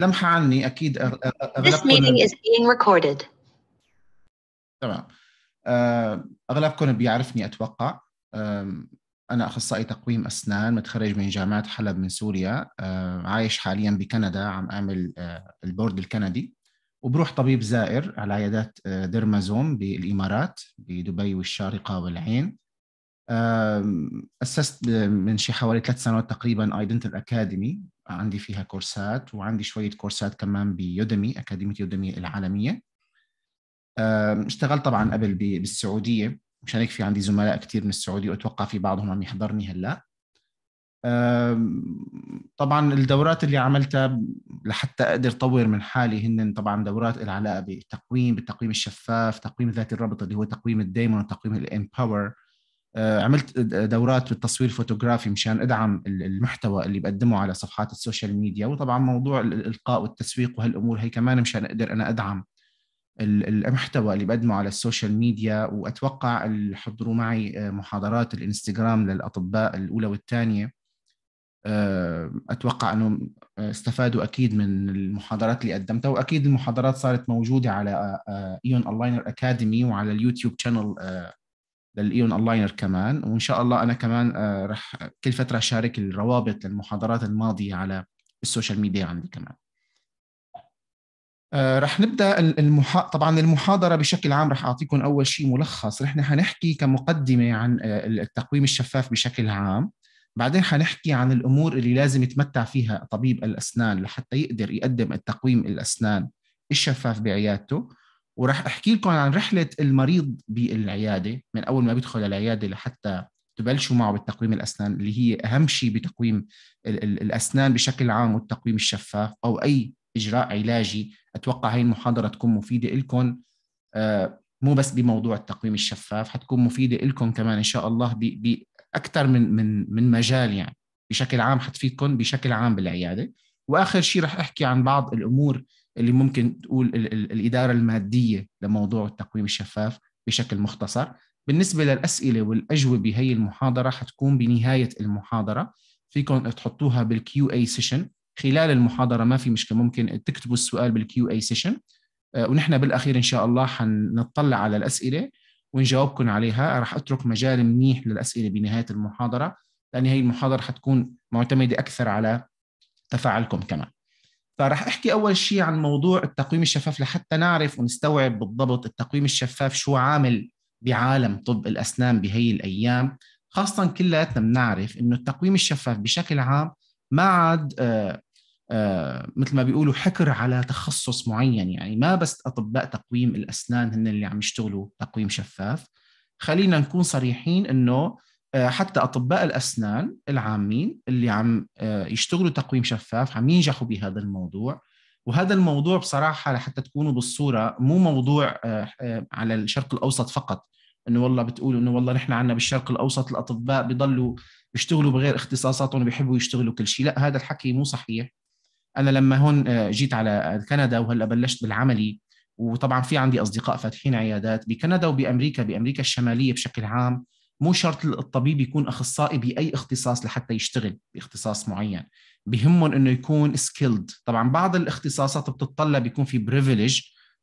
لمحة عني أكيد أغلبكم This meeting is being recorded. تمام آه، أغلبكم بيعرفني أتوقع أنا أخصائي تقويم أسنان متخرج من جامعة حلب من سوريا آه، عايش حاليا بكندا عم أعمل آه، البورد الكندي وبروح طبيب زائر على عيادات ديرمازوم بالإمارات بدبي والشارقة والعين أسست من شي حوالي ثلاث سنوات تقريبا ايدنتال اكاديمي عندي فيها كورسات وعندي شوية كورسات كمان بيودمي أكاديمية يودمي العالمية اشتغلت طبعا قبل بالسعودية مشان هيك في عندي زملاء كثير من السعودية وأتوقع في بعضهم عم يحضرني هلأ طبعا الدورات اللي عملتها لحتى اقدر اطور من حالي هن طبعا دورات لها علاقه بالتقويم بالتقويم الشفاف تقويم ذات الربط اللي هو تقويم الدايمون وتقويم الامباور آه، عملت دورات بالتصوير الفوتوغرافي مشان ادعم المحتوى اللي بقدمه على صفحات السوشيال ميديا وطبعا موضوع الالقاء والتسويق وهالامور هي كمان مشان اقدر انا ادعم المحتوى اللي بقدمه على السوشيال ميديا واتوقع اللي حضروا معي آه، محاضرات الانستغرام للاطباء الاولى والثانيه آه، اتوقع انه استفادوا اكيد من المحاضرات اللي قدمتها واكيد المحاضرات صارت موجوده على ايون الاينر اكاديمي وعلى اليوتيوب شانل للايون اونلاينر كمان وان شاء الله انا كمان آه، رح كل فتره اشارك الروابط للمحاضرات الماضيه على السوشيال ميديا عندي كمان آه، رح نبدا المحا... طبعا المحاضره بشكل عام رح اعطيكم اول شيء ملخص نحن حنحكي كمقدمه عن آه، التقويم الشفاف بشكل عام بعدين حنحكي عن الامور اللي لازم يتمتع فيها طبيب الاسنان لحتى يقدر يقدم التقويم الاسنان الشفاف بعيادته وراح احكي لكم عن رحله المريض بالعياده من اول ما بيدخل العياده لحتى تبلشوا معه بالتقويم الاسنان اللي هي اهم شيء بتقويم الاسنان بشكل عام والتقويم الشفاف او اي اجراء علاجي اتوقع هي المحاضره تكون مفيده لكم آه، مو بس بموضوع التقويم الشفاف حتكون مفيده لكم كمان ان شاء الله باكثر من من من مجال يعني بشكل عام حتفيدكم بشكل عام بالعياده واخر شيء رح احكي عن بعض الامور اللي ممكن تقول الاداره الماديه لموضوع التقويم الشفاف بشكل مختصر بالنسبه للاسئله والاجوبه هي المحاضره حتكون بنهايه المحاضره فيكم تحطوها بالكيو اي سيشن خلال المحاضره ما في مشكله ممكن تكتبوا السؤال بالكيو اي سيشن آه، ونحن بالاخير ان شاء الله حنطلع على الاسئله ونجاوبكم عليها راح اترك مجال منيح للاسئله بنهايه المحاضره لان هي المحاضره حتكون معتمده اكثر على تفاعلكم كمان فرح احكي اول شيء عن موضوع التقويم الشفاف لحتى نعرف ونستوعب بالضبط التقويم الشفاف شو عامل بعالم طب الاسنان بهي الايام خاصه كلياتنا بنعرف انه التقويم الشفاف بشكل عام ما عاد آآ آه، آآ آه، مثل ما بيقولوا حكر على تخصص معين يعني ما بس اطباء تقويم الاسنان هن اللي عم يشتغلوا تقويم شفاف خلينا نكون صريحين انه آه، حتى اطباء الاسنان العامين اللي عم آه، يشتغلوا تقويم شفاف عم ينجحوا بهذا الموضوع وهذا الموضوع بصراحه لحتى تكونوا بالصوره مو موضوع آه، على الشرق الاوسط فقط انه والله بتقولوا انه والله نحن عندنا بالشرق الاوسط الاطباء بضلوا بيشتغلوا بغير اختصاصاتهم وبيحبوا يشتغلوا كل شيء لا هذا الحكي مو صحيح انا لما هون جيت على كندا وهلا بلشت بالعملي وطبعا في عندي اصدقاء فاتحين عيادات بكندا وبامريكا بامريكا الشماليه بشكل عام مو شرط الطبيب يكون اخصائي باي اختصاص لحتى يشتغل باختصاص معين بهمهم انه يكون سكيلد طبعا بعض الاختصاصات بتتطلب يكون في بريفيليج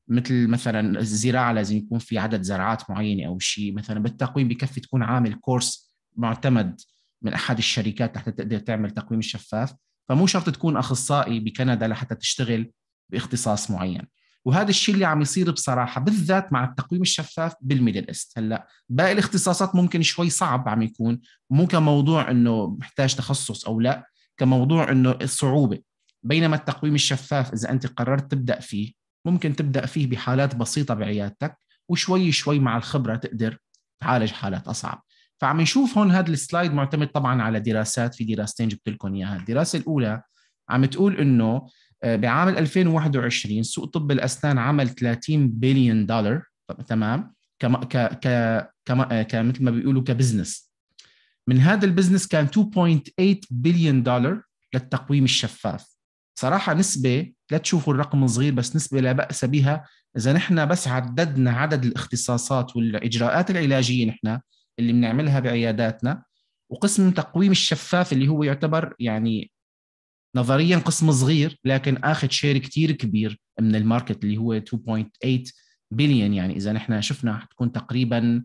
مثل مثلا الزراعه لازم يكون في عدد زرعات معينه او شيء مثلا بالتقويم بكفي تكون عامل كورس معتمد من احد الشركات لحتى تقدر تعمل تقويم شفاف فمو شرط تكون اخصائي بكندا لحتى تشتغل باختصاص معين وهذا الشيء اللي عم يصير بصراحه بالذات مع التقويم الشفاف بالميدل است هلا باقي الاختصاصات ممكن شوي صعب عم يكون مو كموضوع انه محتاج تخصص او لا كموضوع انه الصعوبه بينما التقويم الشفاف اذا انت قررت تبدا فيه ممكن تبدا فيه بحالات بسيطه بعيادتك وشوي شوي مع الخبره تقدر تعالج حالات اصعب فعم نشوف هون هذا السلايد معتمد طبعا على دراسات في دراستين جبت لكم اياها الدراسه الاولى عم تقول انه آه، بعام 2021 سوق طب الاسنان عمل 30 بليون دولار تمام كما ك ك كما آه، كمثل ما بيقولوا كبزنس من هذا البزنس كان 2.8 بليون دولار للتقويم الشفاف صراحة نسبة لا تشوفوا الرقم صغير بس نسبة لا بأس بها إذا نحن بس عددنا عدد الاختصاصات والإجراءات العلاجية نحن اللي بنعملها بعياداتنا وقسم تقويم الشفاف اللي هو يعتبر يعني نظريا قسم صغير لكن اخذ شير كتير كبير من الماركت اللي هو 2.8 بليون يعني اذا نحن شفنا حتكون تقريبا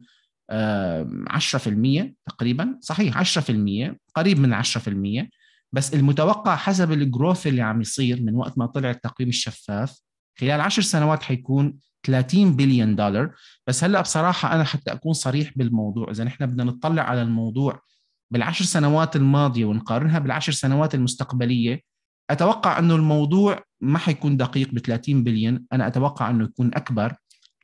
10% آه، تقريبا صحيح 10% قريب من 10% بس المتوقع حسب الجروث اللي عم يصير من وقت ما طلع التقويم الشفاف خلال 10 سنوات حيكون 30 بليون دولار بس هلا بصراحه انا حتى اكون صريح بالموضوع اذا نحن بدنا نطلع على الموضوع بالعشر سنوات الماضيه ونقارنها بالعشر سنوات المستقبليه اتوقع انه الموضوع ما حيكون دقيق ب 30 بليون انا اتوقع انه يكون اكبر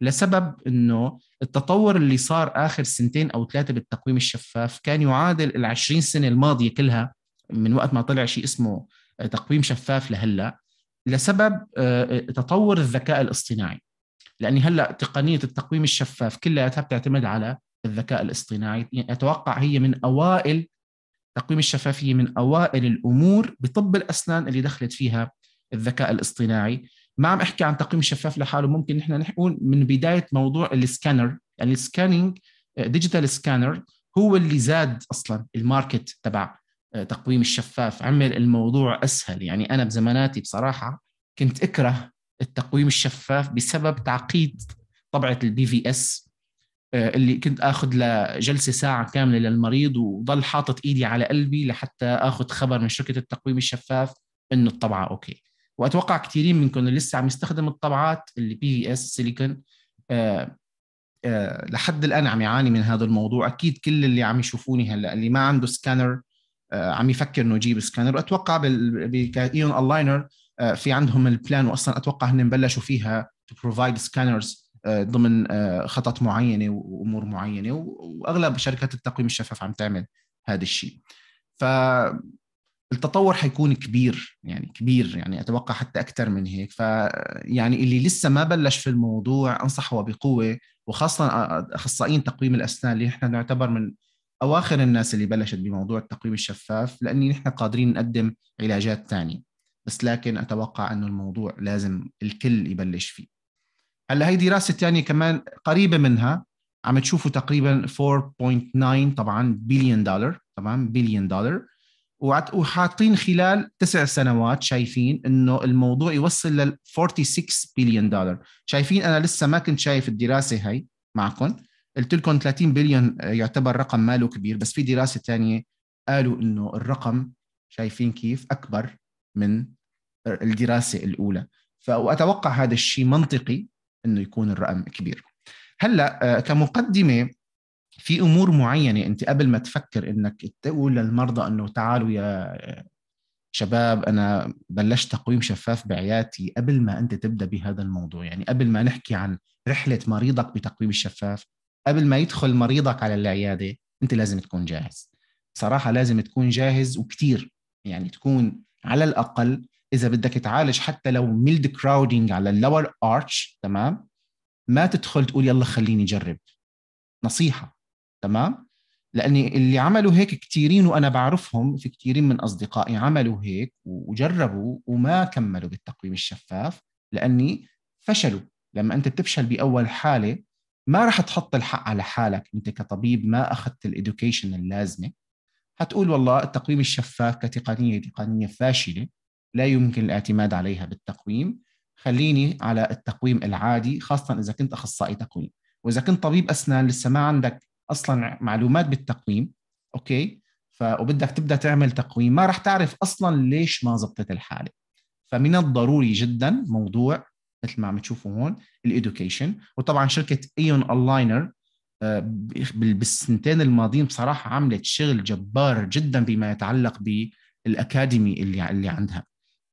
لسبب انه التطور اللي صار اخر سنتين او ثلاثه بالتقويم الشفاف كان يعادل ال 20 سنه الماضيه كلها من وقت ما طلع شيء اسمه تقويم شفاف لهلا لسبب آه، تطور الذكاء الاصطناعي لاني هلا تقنيه التقويم الشفاف كلها بتعتمد على الذكاء الاصطناعي اتوقع هي من اوائل تقويم الشفافيه من اوائل الامور بطب الاسنان اللي دخلت فيها الذكاء الاصطناعي ما عم احكي عن تقويم الشفاف لحاله ممكن نحن نقول من بدايه موضوع السكانر يعني السكاننج ديجيتال سكانر هو اللي زاد اصلا الماركت تبع آه، تقويم الشفاف عمل الموضوع اسهل يعني انا بزماناتي بصراحه كنت اكره التقويم الشفاف بسبب تعقيد طبعه البي في اس آه، اللي كنت اخذ لجلسه ساعه كامله للمريض وضل حاطط ايدي على قلبي لحتى اخذ خبر من شركه التقويم الشفاف انه الطبعه اوكي واتوقع كثيرين منكم اللي لسه عم يستخدم الطبعات اللي بي في اس سيليكون لحد الان عم يعاني من هذا الموضوع اكيد كل اللي عم يشوفوني هلا اللي ما عنده سكانر آه، عم يفكر انه يجيب سكانر واتوقع بايون الاينر في عندهم البلان واصلا اتوقع هن بلشوا فيها تو بروفايد سكانرز آه، ضمن آه، خطط معينه وامور معينه واغلب شركات التقويم الشفاف عم تعمل هذا الشيء فالتطور حيكون كبير يعني كبير يعني اتوقع حتى اكثر من هيك فيعني اللي لسه ما بلش في الموضوع انصحه بقوه وخاصه اخصائيين تقويم الاسنان اللي نحن نعتبر من اواخر الناس اللي بلشت بموضوع التقويم الشفاف لاني نحن قادرين نقدم علاجات ثانيه بس لكن اتوقع انه الموضوع لازم الكل يبلش فيه هلا هي دراسه ثانيه يعني كمان قريبه منها عم تشوفوا تقريبا 4.9 طبعا بليون دولار طبعا بليون دولار وحاطين خلال تسع سنوات شايفين انه الموضوع يوصل لل 46 بليون دولار شايفين انا لسه ما كنت شايف الدراسه هي معكم قلت لكم 30 بليون يعتبر رقم ماله كبير بس في دراسه ثانيه قالوا انه الرقم شايفين كيف اكبر من الدراسه الاولى فاتوقع هذا الشيء منطقي انه يكون الرقم كبير هلا آه، كمقدمه في امور معينه انت قبل ما تفكر انك تقول للمرضى انه تعالوا يا آه، شباب انا بلشت تقويم شفاف بعياتي قبل ما انت تبدا بهذا الموضوع يعني قبل ما نحكي عن رحله مريضك بتقويم الشفاف قبل ما يدخل مريضك على العياده انت لازم تكون جاهز صراحه لازم تكون جاهز وكثير يعني تكون على الاقل اذا بدك تعالج حتى لو ميلد كراودنج على اللور ارش تمام ما تدخل تقول يلا خليني اجرب نصيحه تمام لاني اللي عملوا هيك كثيرين وانا بعرفهم في كثيرين من اصدقائي عملوا هيك وجربوا وما كملوا بالتقويم الشفاف لاني فشلوا لما انت بتفشل باول حاله ما راح تحط الحق على حالك انت كطبيب ما اخذت الادوكيشن اللازمه حتقول والله التقويم الشفاف كتقنيه تقنيه فاشله لا يمكن الاعتماد عليها بالتقويم خليني على التقويم العادي خاصة إذا كنت أخصائي تقويم وإذا كنت طبيب أسنان لسه ما عندك أصلا معلومات بالتقويم أوكي ف... وبدك تبدأ تعمل تقويم ما رح تعرف أصلا ليش ما زبطت الحالة فمن الضروري جدا موضوع مثل ما عم تشوفوا هون الإدوكيشن وطبعا شركة إيون أونلاينر آه، بالسنتين الماضيين بصراحة عملت شغل جبار جدا بما يتعلق بالأكاديمي اللي اللي عندها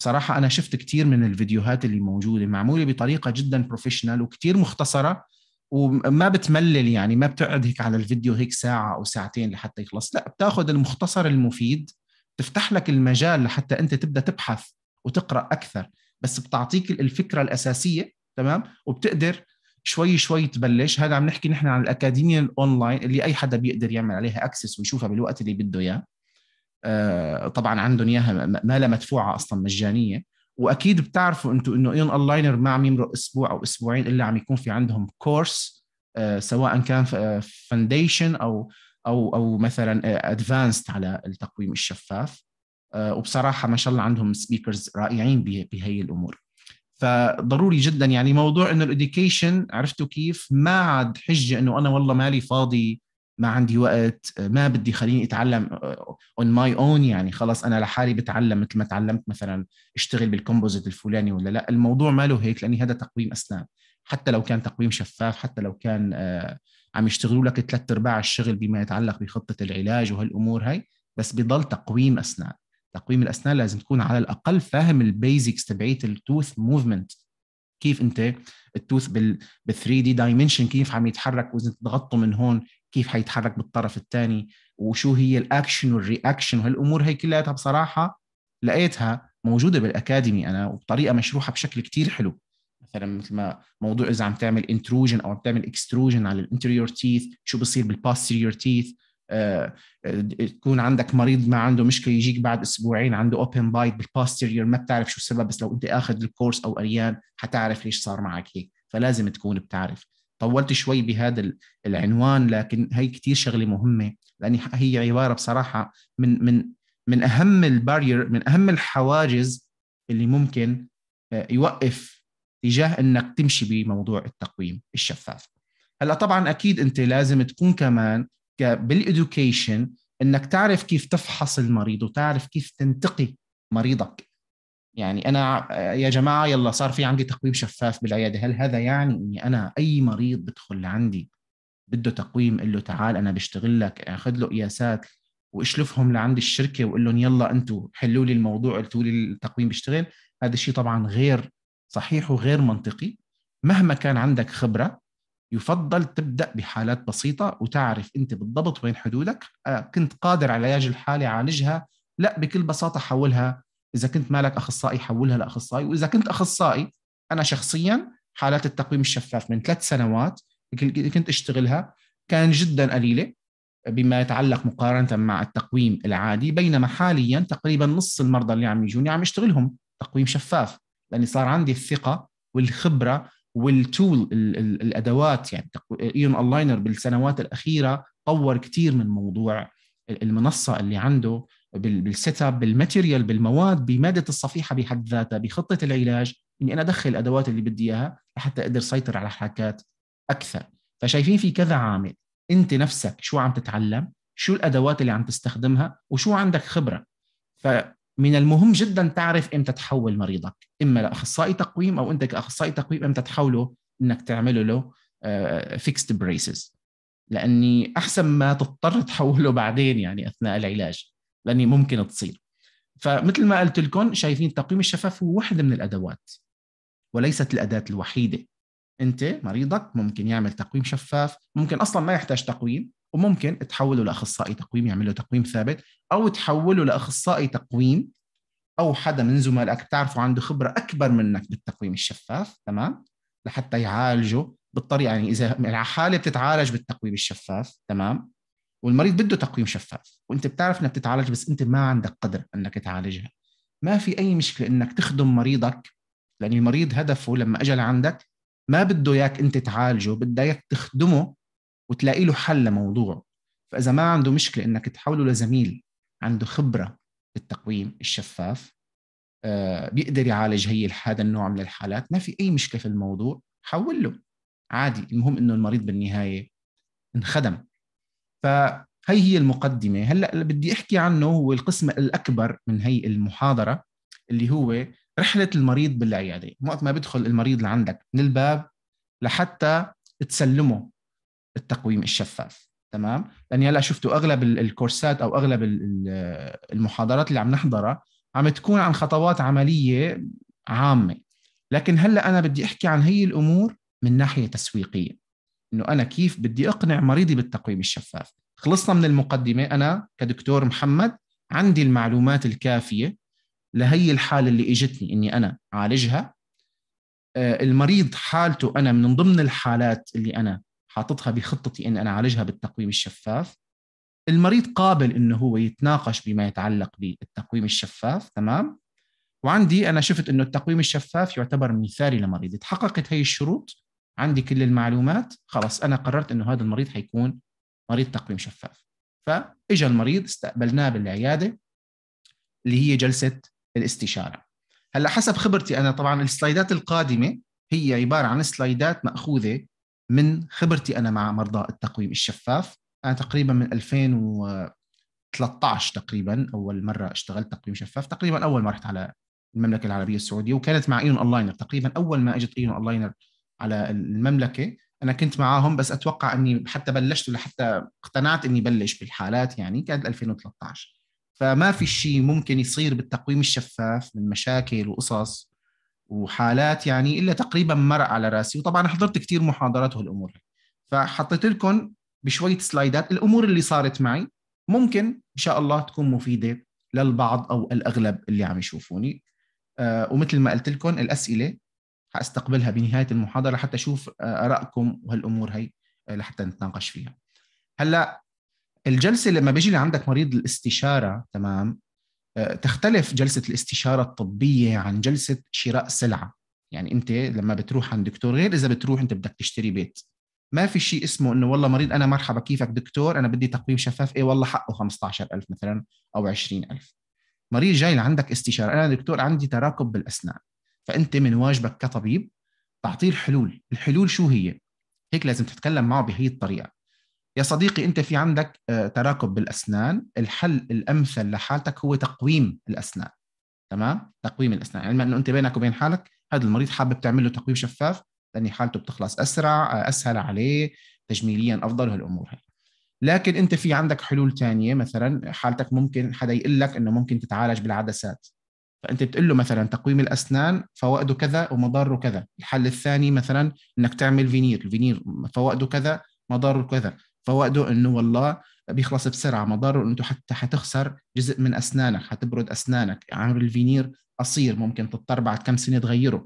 صراحة أنا شفت كتير من الفيديوهات اللي موجودة معمولة بطريقة جدا بروفيشنال وكتير مختصرة وما بتملل يعني ما بتقعد هيك على الفيديو هيك ساعة أو ساعتين لحتى يخلص لا بتاخذ المختصر المفيد تفتح لك المجال لحتى أنت تبدأ تبحث وتقرأ أكثر بس بتعطيك الفكرة الأساسية تمام وبتقدر شوي شوي تبلش هذا عم نحكي نحن عن الأكاديمية الأونلاين اللي أي حدا بيقدر يعمل عليها أكسس ويشوفها بالوقت اللي بده إياه آه، طبعا عندهم اياها ما لا مدفوعه اصلا مجانيه واكيد بتعرفوا انتم انه ايون اونلاينر ما عم يمرق اسبوع او اسبوعين الا عم يكون في عندهم كورس آه، سواء كان فانديشن آه، او او او مثلا ادفانسد على التقويم الشفاف وبصراحه ما شاء الله عندهم سبيكرز رائعين بهي الامور فضروري جدا يعني موضوع انه الاديوكيشن عرفتوا كيف ما عاد حجه انه انا والله مالي فاضي ما عندي وقت ما بدي خليني اتعلم اون ماي اون يعني خلص انا لحالي بتعلم مثل ما تعلمت مثلا اشتغل بالكومبوزيت الفلاني ولا لا الموضوع ما له هيك لاني هذا تقويم اسنان حتى لو كان تقويم شفاف حتى لو كان آه، عم يشتغلوا لك ثلاث ارباع الشغل بما يتعلق بخطه العلاج وهالامور هاي بس بضل تقويم اسنان تقويم الاسنان لازم تكون على الاقل فاهم البيزكس تبعيه التوث موفمنت كيف انت التوث بال 3 دي دايمنشن كيف عم يتحرك واذا تضغطه من هون كيف حيتحرك بالطرف الثاني وشو هي الاكشن والرياكشن وهالامور هي كلها بصراحه لقيتها موجوده بالاكاديمي انا وبطريقه مشروحه بشكل كتير حلو مثلا مثل ما موضوع اذا عم تعمل انتروجن او عم تعمل اكستروجن على الانتريور تيث شو بصير بالبوستيريور تيث آه، آه، تكون عندك مريض ما عنده مشكله يجيك بعد اسبوعين عنده اوبن بايت بالبوستيريور ما بتعرف شو السبب بس لو انت اخذ الكورس او قريان حتعرف ليش صار معك هيك فلازم تكون بتعرف طولت شوي بهذا العنوان لكن هي كثير شغله مهمه لان هي عباره بصراحه من من من اهم البارير من اهم الحواجز اللي ممكن آه، يوقف تجاه انك تمشي بموضوع التقويم الشفاف هلا طبعا اكيد انت لازم تكون كمان بالإدوكيشن انك تعرف كيف تفحص المريض وتعرف كيف تنتقي مريضك يعني انا يا جماعه يلا صار في عندي تقويم شفاف بالعياده هل هذا يعني اني انا اي مريض بدخل لعندي بده تقويم قل له تعال انا بشتغل لك اخذ له قياسات واشلفهم لعند الشركه وقل لهم يلا انتم حلوا لي الموضوع قلتوا لي التقويم بيشتغل هذا الشيء طبعا غير صحيح وغير منطقي مهما كان عندك خبره يفضل تبدا بحالات بسيطه وتعرف انت بالضبط وين حدودك آه، كنت قادر على علاج الحاله عالجها لا بكل بساطه حولها اذا كنت مالك اخصائي حولها لاخصائي واذا كنت اخصائي انا شخصيا حالات التقويم الشفاف من ثلاث سنوات كنت اشتغلها كان جدا قليله بما يتعلق مقارنه مع التقويم العادي بينما حاليا تقريبا نص المرضى اللي عم يجوني عم اشتغلهم تقويم شفاف لاني صار عندي الثقه والخبره والتول الادوات يعني ايون اونلاينر بالسنوات الاخيره طور كثير من موضوع المنصه اللي عنده بالسيت اب بالماتيريال بالمواد بماده الصفيحه بحد ذاتها بخطه العلاج اني انا ادخل الادوات اللي بدي اياها لحتى اقدر سيطر على حركات اكثر فشايفين في كذا عامل انت نفسك شو عم تتعلم شو الادوات اللي عم تستخدمها وشو عندك خبره فمن المهم جدا تعرف امتى تحول مريضك اما لاخصائي تقويم او انت كاخصائي تقويم امتى تحوله انك تعمله له فيكست آه، بريسز لاني احسن ما تضطر تحوله بعدين يعني اثناء العلاج لاني ممكن تصير فمثل ما قلت لكم شايفين التقويم الشفاف هو واحده من الادوات وليست الاداه الوحيده انت مريضك ممكن يعمل تقويم شفاف ممكن اصلا ما يحتاج تقويم وممكن تحوله لاخصائي تقويم يعمل له تقويم ثابت او تحوله لاخصائي تقويم او حدا من زملائك بتعرفه عنده خبره اكبر منك بالتقويم الشفاف تمام لحتى يعالجه بالطريقه يعني اذا الحاله بتتعالج بالتقويم الشفاف تمام والمريض بده تقويم شفاف وانت بتعرف انها بتتعالج بس انت ما عندك قدر انك تعالجها ما في اي مشكله انك تخدم مريضك لان المريض هدفه لما اجى لعندك ما بده اياك انت تعالجه بده اياك تخدمه وتلاقي له حل لموضوعه فاذا ما عنده مشكله انك تحوله لزميل عنده خبره بالتقويم الشفاف آه، بيقدر يعالج هي هذا النوع من الحالات ما في اي مشكله في الموضوع حول له عادي المهم انه المريض بالنهايه انخدم فهي هي المقدمه هلا اللي بدي احكي عنه هو القسم الاكبر من هي المحاضره اللي هو رحله المريض بالعياده وقت ما بيدخل المريض لعندك من الباب لحتى تسلمه التقويم الشفاف تمام لاني هلا شفتوا اغلب الكورسات او اغلب المحاضرات اللي عم نحضرها عم تكون عن خطوات عمليه عامه لكن هلا انا بدي احكي عن هي الامور من ناحيه تسويقيه انه انا كيف بدي اقنع مريضي بالتقويم الشفاف خلصنا من المقدمه انا كدكتور محمد عندي المعلومات الكافيه لهي الحاله اللي اجتني اني انا عالجها آه، المريض حالته انا من ضمن الحالات اللي انا حاططها بخطتي ان انا اعالجها بالتقويم الشفاف المريض قابل انه هو يتناقش بما يتعلق بالتقويم الشفاف تمام وعندي انا شفت انه التقويم الشفاف يعتبر مثالي لمريض تحققت هي الشروط عندي كل المعلومات خلاص انا قررت انه هذا المريض حيكون مريض تقويم شفاف فاجى المريض استقبلناه بالعياده اللي هي جلسه الاستشاره هلا حسب خبرتي انا طبعا السلايدات القادمه هي عباره عن سلايدات ماخوذه من خبرتي انا مع مرضى التقويم الشفاف انا تقريبا من 2013 تقريبا اول مره اشتغلت تقويم شفاف تقريبا اول ما رحت على المملكه العربيه السعوديه وكانت مع ايون اونلاينر تقريبا اول ما اجت ايون اونلاينر على المملكه انا كنت معاهم بس اتوقع اني حتى بلشت ولا حتى اقتنعت اني بلش بالحالات يعني كانت 2013 فما في شيء ممكن يصير بالتقويم الشفاف من مشاكل وقصص وحالات يعني الا تقريبا مرق على راسي وطبعا حضرت كثير محاضرات وهالامور فحطيت لكم بشويه سلايدات الامور اللي صارت معي ممكن ان شاء الله تكون مفيده للبعض او الاغلب اللي عم يشوفوني آه ومثل ما قلت لكم الاسئله حاستقبلها بنهايه المحاضره حتى اشوف آه، ارائكم وهالامور هي آه، لحتى نتناقش فيها هلا الجلسه لما بيجي لعندك مريض الاستشاره تمام تختلف جلسة الاستشارة الطبية عن جلسة شراء سلعة يعني أنت لما بتروح عند دكتور غير إذا بتروح أنت بدك تشتري بيت ما في شيء اسمه انه والله مريض انا مرحبا كيفك دكتور انا بدي تقويم شفاف ايه والله حقه 15000 مثلا او 20000 مريض جاي لعندك استشاره انا دكتور عندي تراكب بالاسنان فانت من واجبك كطبيب تعطيه الحلول الحلول شو هي هيك لازم تتكلم معه بهي الطريقه يا صديقي انت في عندك آه، تراكب بالاسنان الحل الامثل لحالتك هو تقويم الاسنان تمام تقويم الاسنان علما يعني انه انت بينك وبين حالك هذا المريض حابب تعمل له تقويم شفاف لاني حالته بتخلص اسرع آه، اسهل عليه تجميليا افضل هالامور هي لكن انت في عندك حلول ثانيه مثلا حالتك ممكن حدا يقول لك انه ممكن تتعالج بالعدسات فانت بتقول له مثلا تقويم الاسنان فوائده كذا ومضاره كذا الحل الثاني مثلا انك تعمل فينير الفينير فوائده كذا مضاره كذا فوائده انه والله بيخلص بسرعه مضره انه حتى حتخسر جزء من اسنانك حتبرد اسنانك يعني عامل الفينير قصير ممكن تضطر بعد كم سنه تغيره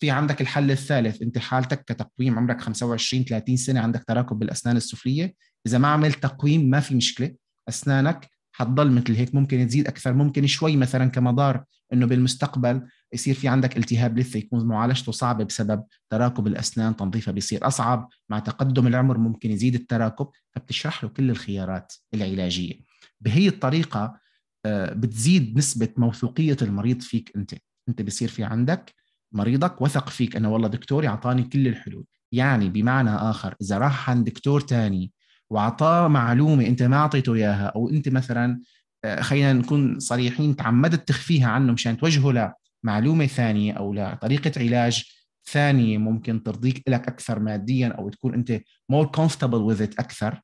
في عندك الحل الثالث انت حالتك كتقويم عمرك 25 30 سنه عندك تراكم بالاسنان السفليه اذا ما عملت تقويم ما في مشكله اسنانك حتضل مثل هيك ممكن تزيد اكثر ممكن شوي مثلا كمدار انه بالمستقبل يصير في عندك التهاب لثه يكون معالجته صعبه بسبب تراكب الاسنان تنظيفها بيصير اصعب مع تقدم العمر ممكن يزيد التراكب فبتشرح له كل الخيارات العلاجيه بهي الطريقه آه، بتزيد نسبه موثوقيه المريض فيك انت انت بصير في عندك مريضك وثق فيك انه والله دكتوري اعطاني كل الحلول يعني بمعنى اخر اذا راح عند دكتور ثاني وعطاه معلومه انت ما اعطيته اياها او انت مثلا آه، خلينا نكون صريحين تعمدت تخفيها عنه مشان توجهه معلومه ثانيه او لطريقه علاج ثانيه ممكن ترضيك لك اكثر ماديا او تكون انت مور كومفتبل وذ اكثر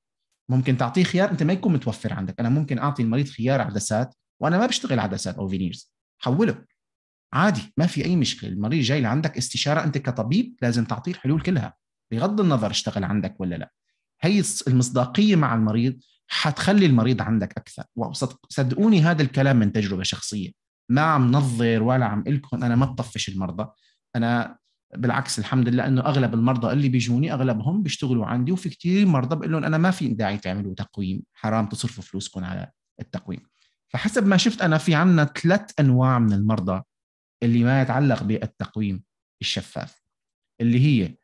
ممكن تعطيه خيار انت ما يكون متوفر عندك انا ممكن اعطي المريض خيار عدسات وانا ما بشتغل عدسات او فينيرز حوله عادي ما في اي مشكله المريض جاي لعندك استشاره انت كطبيب لازم تعطيه الحلول كلها بغض النظر اشتغل عندك ولا لا هي المصداقيه مع المريض حتخلي المريض عندك اكثر وصدقوني هذا الكلام من تجربه شخصيه ما عم نظر ولا عم لكم انا ما بطفش المرضى انا بالعكس الحمد لله انه اغلب المرضى اللي بيجوني اغلبهم بيشتغلوا عندي وفي كثير مرضى بقول لهم انا ما في داعي تعملوا تقويم حرام تصرفوا فلوسكم على التقويم فحسب ما شفت انا في عندنا ثلاث انواع من المرضى اللي ما يتعلق بالتقويم الشفاف اللي هي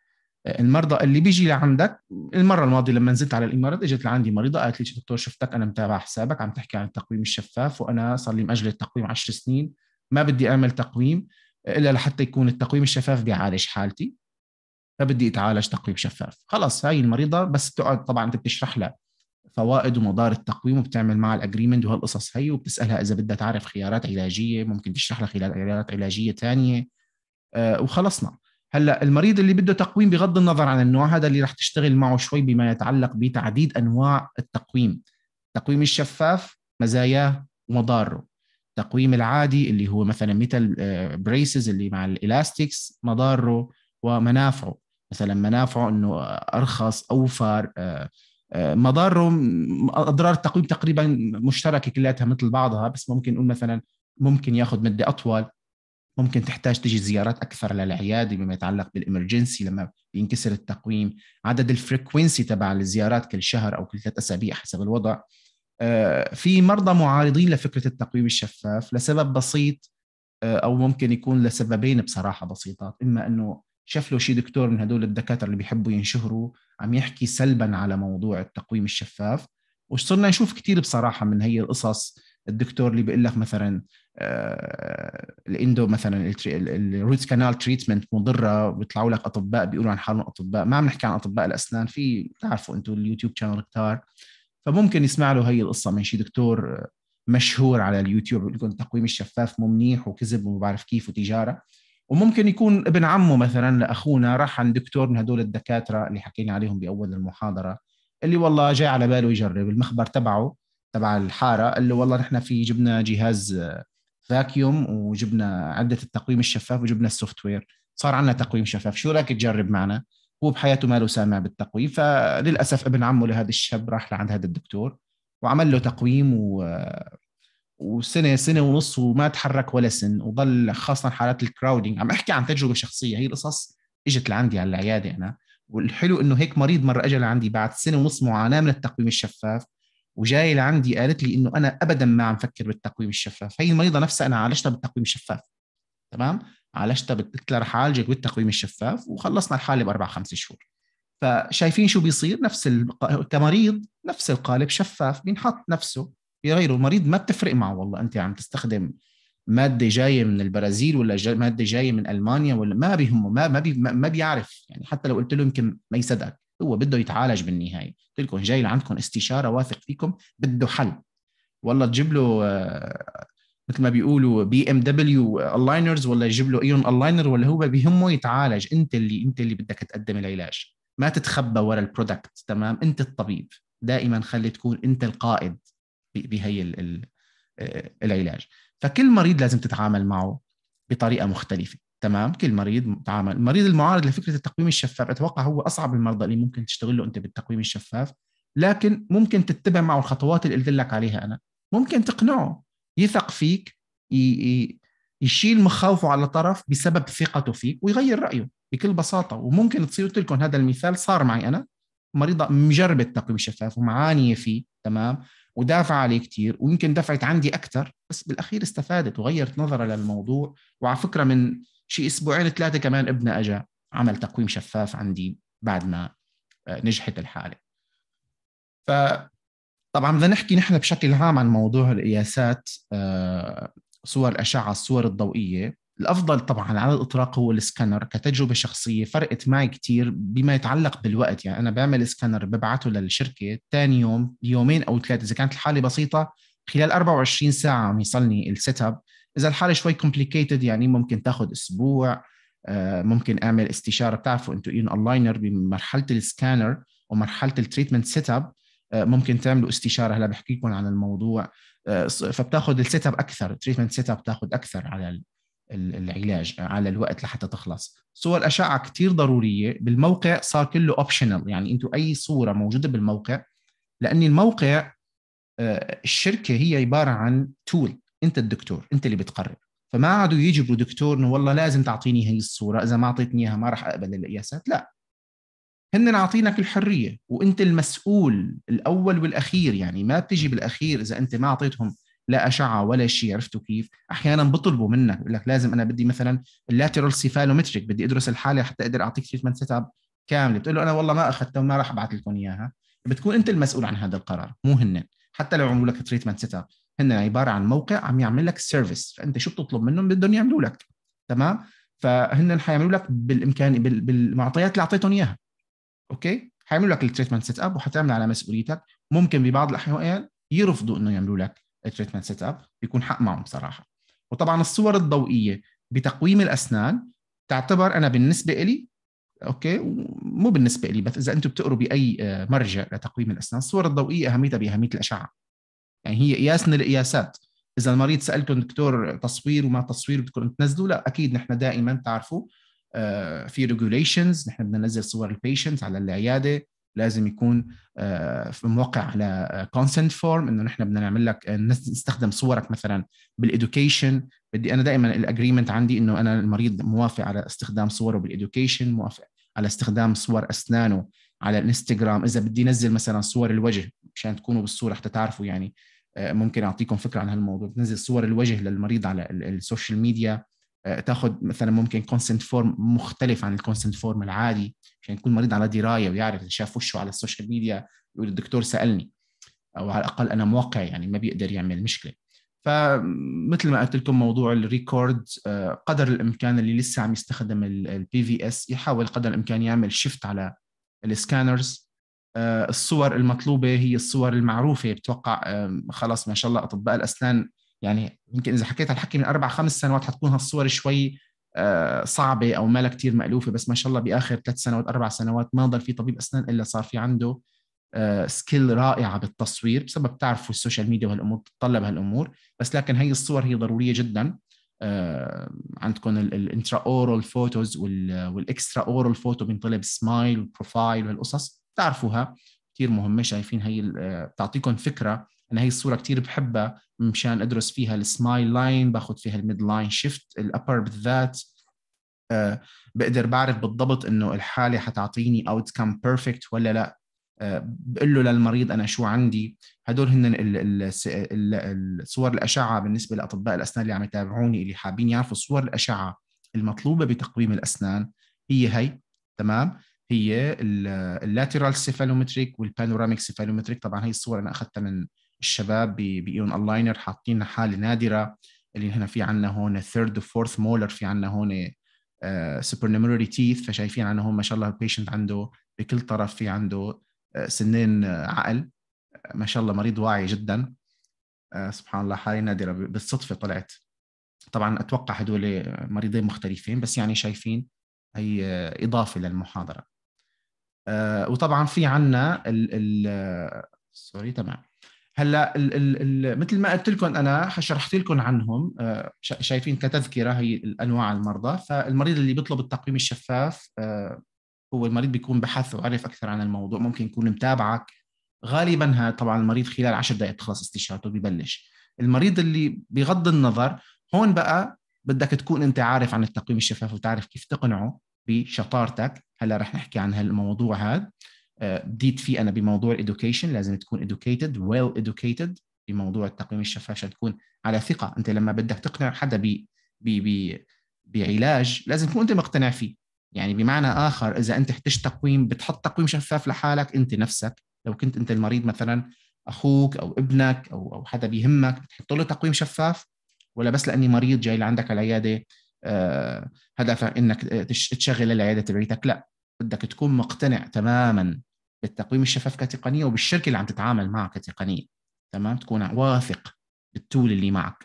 المرضى اللي بيجي لعندك المره الماضيه لما نزلت على الامارات اجت لعندي مريضه قالت لي دكتور شفتك انا متابع حسابك عم تحكي عن التقويم الشفاف وانا صار لي مأجل التقويم 10 سنين ما بدي اعمل تقويم الا لحتى يكون التقويم الشفاف بيعالج حالتي فبدي اتعالج تقويم شفاف خلص هاي المريضه بس تقعد طبعا انت بتشرح لها فوائد ومضار التقويم وبتعمل معها الاجريمنت وهالقصص هي وبتسالها اذا بدها تعرف خيارات علاجيه ممكن تشرح لها خيارات علاجيه ثانيه أه وخلصنا هلا المريض اللي بده تقويم بغض النظر عن النوع هذا اللي رح تشتغل معه شوي بما يتعلق بتعديد انواع التقويم التقويم الشفاف مزاياه ومضاره التقويم العادي اللي هو مثلا مثل بريسز آه، اللي مع الالاستيكس مضاره ومنافعه مثلا منافعه انه ارخص اوفر آه، آه، مضاره اضرار التقويم تقريبا مشتركه كلياتها مثل بعضها بس ممكن نقول مثلا ممكن ياخذ مده اطول ممكن تحتاج تجي زيارات اكثر للعياده بما يتعلق بالامرجنسي لما بينكسر التقويم عدد الفريكونسي تبع الزيارات كل شهر او كل ثلاث اسابيع حسب الوضع آه، في مرضى معارضين لفكره التقويم الشفاف لسبب بسيط آه، او ممكن يكون لسببين بصراحه بسيطات اما انه شاف له شي دكتور من هدول الدكاتره اللي بيحبوا ينشهروا عم يحكي سلبا على موضوع التقويم الشفاف وصرنا نشوف كثير بصراحه من هي القصص الدكتور اللي بيقول لك مثلا آه، الاندو مثلا الروت كانال تريتمنت مضره بيطلعوا لك اطباء بيقولوا عن حالهم اطباء ما عم نحكي عن اطباء الاسنان في بتعرفوا انتم اليوتيوب شانل كتار فممكن يسمع له هي القصه من شي دكتور آه، مشهور على اليوتيوب بيقول لكم التقويم الشفاف مو منيح وكذب وما بعرف كيف وتجاره وممكن يكون ابن عمه مثلا لاخونا راح عند دكتور من هدول الدكاتره اللي حكينا عليهم باول المحاضره اللي والله جاي على باله يجرب المخبر تبعه تبع الحاره قال له والله نحن في جبنا جهاز فاكيوم آه، وجبنا عده التقويم الشفاف وجبنا السوفت وير صار عندنا تقويم شفاف شو رايك تجرب معنا هو بحياته ما له سامع بالتقويم فللاسف ابن عمه لهذا الشاب راح لعند هذا الدكتور وعمل له تقويم و آه، وسنه سنه ونص وما تحرك ولا سن وضل خاصه حالات الكراودينج عم احكي عن تجربه شخصيه هي القصص اجت لعندي على العياده انا والحلو انه هيك مريض مره اجى لعندي بعد سنه ونص معاناه من التقويم الشفاف وجاي لعندي قالت لي انه انا ابدا ما عم فكر بالتقويم الشفاف هي المريضه نفسها انا عالجتها بالتقويم الشفاف تمام عالجتها قلت لها رح اعالجك بالتقويم الشفاف وخلصنا الحاله باربع خمس شهور فشايفين شو بيصير نفس الق... كمريض نفس القالب شفاف بينحط نفسه بغيره المريض ما بتفرق معه والله انت عم تستخدم ماده جايه من البرازيل ولا جا... ماده جايه من المانيا ولا ما بيهمه ما ما, بي ما بيعرف يعني حتى لو قلت له يمكن ما يصدقك هو بده يتعالج بالنهايه قلت لكم جاي لعندكم استشاره واثق فيكم بده حل والله تجيب له آه، مثل ما بيقولوا بي ام دبليو الاينرز ولا يجيب له ايون الاينر ولا هو بيهمه يتعالج انت اللي انت اللي بدك تقدم العلاج ما تتخبى ورا البرودكت تمام انت الطبيب دائما خلي تكون انت القائد بهي آه، العلاج فكل مريض لازم تتعامل معه بطريقه مختلفه تمام كل مريض تعامل المريض المعارض لفكره التقويم الشفاف اتوقع هو اصعب المرضى اللي ممكن تشتغل له انت بالتقويم الشفاف لكن ممكن تتبع معه الخطوات اللي قلت لك عليها انا ممكن تقنعه يثق فيك يشيل مخاوفه على طرف بسبب ثقته فيك ويغير رايه بكل بساطه وممكن تصير قلت لكم هذا المثال صار معي انا مريضه مجربه التقويم الشفاف ومعانيه فيه تمام ودافع عليه كثير ويمكن دفعت عندي اكثر بس بالاخير استفادت وغيرت نظرها للموضوع وعلى فكره من شي اسبوعين ثلاثه كمان ابنه اجى عمل تقويم شفاف عندي بعد ما آه، نجحت الحاله ف طبعا بدنا نحكي نحن بشكل عام عن موضوع القياسات آه، صور الاشعه الصور الضوئيه الافضل طبعا على الاطلاق هو السكانر كتجربه شخصيه فرقت معي كثير بما يتعلق بالوقت يعني انا بعمل سكانر ببعته للشركه ثاني يوم يومين او ثلاثه اذا كانت الحاله بسيطه خلال 24 ساعه عم يصلني السيت اب اذا الحاله شوي كومبليكيتد يعني ممكن تاخذ اسبوع آه، ممكن اعمل استشاره بتعرفوا انتم اين اونلاينر بمرحله السكانر ومرحله التريتمنت سيت اب ممكن تعملوا استشاره هلا بحكي لكم عن الموضوع آه، فبتاخذ السيت اب اكثر التريتمنت سيت اب بتاخذ اكثر على العلاج على الوقت لحتى تخلص صور اشعه كثير ضروريه بالموقع صار كله اوبشنال يعني انتم اي صوره موجوده بالموقع لان الموقع آه، الشركه هي عباره عن تول انت الدكتور انت اللي بتقرر فما عادوا يجبروا دكتور انه والله لازم تعطيني هي الصوره اذا ما اعطيتني اياها ما راح اقبل القياسات لا هن عاطينك الحريه وانت المسؤول الاول والاخير يعني ما بتجي بالاخير اذا انت ما اعطيتهم لا اشعه ولا شيء عرفتوا كيف احيانا بطلبوا منك بيقول لك لازم انا بدي مثلا اللاترال سيفالومتريك بدي ادرس الحاله حتى اقدر اعطيك تريتمنت سيت اب كامله بتقول له انا والله ما اخذتها وما راح ابعث لكم اياها بتكون انت المسؤول عن هذا القرار مو هن حتى لو عملوا لك تريتمنت سيت اب هن عباره عن موقع عم يعمل لك سيرفيس فانت شو بتطلب منهم بدهم يعملوا لك تمام فهن حيعملوا لك بالامكان بالمعطيات اللي اعطيتهم اياها اوكي حيعملوا لك التريتمنت سيت اب وحتعمل على مسؤوليتك ممكن ببعض الاحيان يرفضوا انه يعملوا لك التريتمنت سيت اب بيكون حق معهم صراحه وطبعا الصور الضوئيه بتقويم الاسنان تعتبر انا بالنسبه لي اوكي مو بالنسبه لي بس اذا انتم بتقروا باي آه، مرجع لتقويم الاسنان الصور الضوئيه اهميتها باهميه الاشعه يعني هي قياس من القياسات اذا المريض سالتهم دكتور تصوير وما تصوير بدكم تنزلوا لا اكيد نحن دائما تعرفوا آه، في ريجوليشنز نحن بدنا ننزل صور البيشنت على العياده لازم يكون آه، في موقع على كونسنت آه، فورم انه نحن بدنا نعمل لك نستخدم صورك مثلا بالادوكيشن بدي انا دائما الاجريمنت عندي انه انا المريض موافق على استخدام صوره بالادوكيشن موافق على استخدام صور اسنانه على الانستغرام اذا بدي انزل مثلا صور الوجه مشان تكونوا بالصوره حتى تعرفوا يعني آه، ممكن اعطيكم فكره عن هالموضوع بتنزل صور الوجه للمريض على السوشيال ميديا تاخذ مثلا ممكن كونسنت فورم مختلف عن الكونسنت فورم العادي عشان يكون المريض على درايه ويعرف اذا شاف وشه على السوشيال ميديا يقول الدكتور سالني او على الاقل انا موقع يعني ما بيقدر يعمل مشكله فمثل ما قلت لكم موضوع الريكورد آه، قدر الامكان اللي لسه عم يستخدم البي في اس يحاول قدر الامكان يعمل شيفت على السكانرز آه، الصور المطلوبه هي الصور المعروفه بتوقع خلاص ما شاء الله اطباء الاسنان يعني يمكن اذا حكيت هالحكي من اربع خمس سنوات حتكون هالصور شوي آه، صعبه او مالها كتير كثير مالوفه بس ما شاء الله باخر ثلاث سنوات اربع سنوات ما ضل في طبيب اسنان الا صار في عنده سكيل آه، رائعه بالتصوير بسبب تعرفوا السوشيال ميديا وهالامور بتتطلب هالامور بس لكن هي الصور هي ضروريه جدا عندكم الانترا اورال فوتوز والاكسترا اورال فوتو بينطلب سمايل وبروفايل وهالقصص بتعرفوها كثير مهمه شايفين هي آه، بتعطيكم فكره انا هي الصوره كثير بحبها مشان ادرس فيها السمايل لاين باخذ فيها الميد لاين شيفت الابر بالذات بقدر بعرف بالضبط انه الحاله حتعطيني اوت كم بيرفكت ولا لا آه، بقول له للمريض انا شو عندي هدول هن الصور الاشعه بالنسبه لاطباء الاسنان اللي عم يتابعوني اللي حابين يعرفوا صور الاشعه المطلوبه بتقويم الاسنان هي هي تمام هي اللاترال سيفالومتريك والبانوراميك سيفالومتريك طبعا هي الصور انا اخذتها من الشباب بايون اللاينر حاطين حاله نادره اللي هنا في عندنا هون ثيرد وفورث مولر في عندنا هون سوبرنيموري آه، تيث فشايفين عندنا هون ما شاء الله البيشنت عنده بكل طرف في عنده آه، سنين آه، عقل ما شاء الله مريض واعي جدا سبحان الله حاله نادره بالصدفه طلعت طبعا اتوقع هدول مريضين مختلفين بس يعني شايفين هي اضافه للمحاضره آه، وطبعا في عنا ال سوري تمام هلا ال ال ال مثل ما قلت لكم انا شرحت لكم عنهم آه، شايفين كتذكره هي انواع المرضى فالمريض اللي بيطلب التقويم الشفاف آه، هو المريض بيكون بحث وعرف اكثر عن الموضوع ممكن يكون متابعك غالبا ها طبعا المريض خلال 10 دقائق تخلص استشارته ببلش المريض اللي بغض النظر هون بقى بدك تكون انت عارف عن التقويم الشفاف وتعرف كيف تقنعه بشطارتك هلا رح نحكي عن هالموضوع هذا آه، بديت فيه انا بموضوع الادوكيشن لازم تكون ادوكيتد ويل ادوكيتد بموضوع التقييم عشان تكون على ثقه انت لما بدك تقنع حدا ب بعلاج لازم تكون انت مقتنع فيه يعني بمعنى اخر اذا انت احتجت تقويم بتحط تقويم شفاف لحالك انت نفسك لو كنت انت المريض مثلا اخوك او ابنك او او حدا بيهمك بتحط له تقويم شفاف ولا بس لاني مريض جاي لعندك على العياده آه، هدفها انك تشغل العياده تبعيتك لا بدك تكون مقتنع تماما بالتقويم الشفاف كتقنيه وبالشركه اللي عم تتعامل معها كتقنيه تمام تكون واثق بالتول اللي معك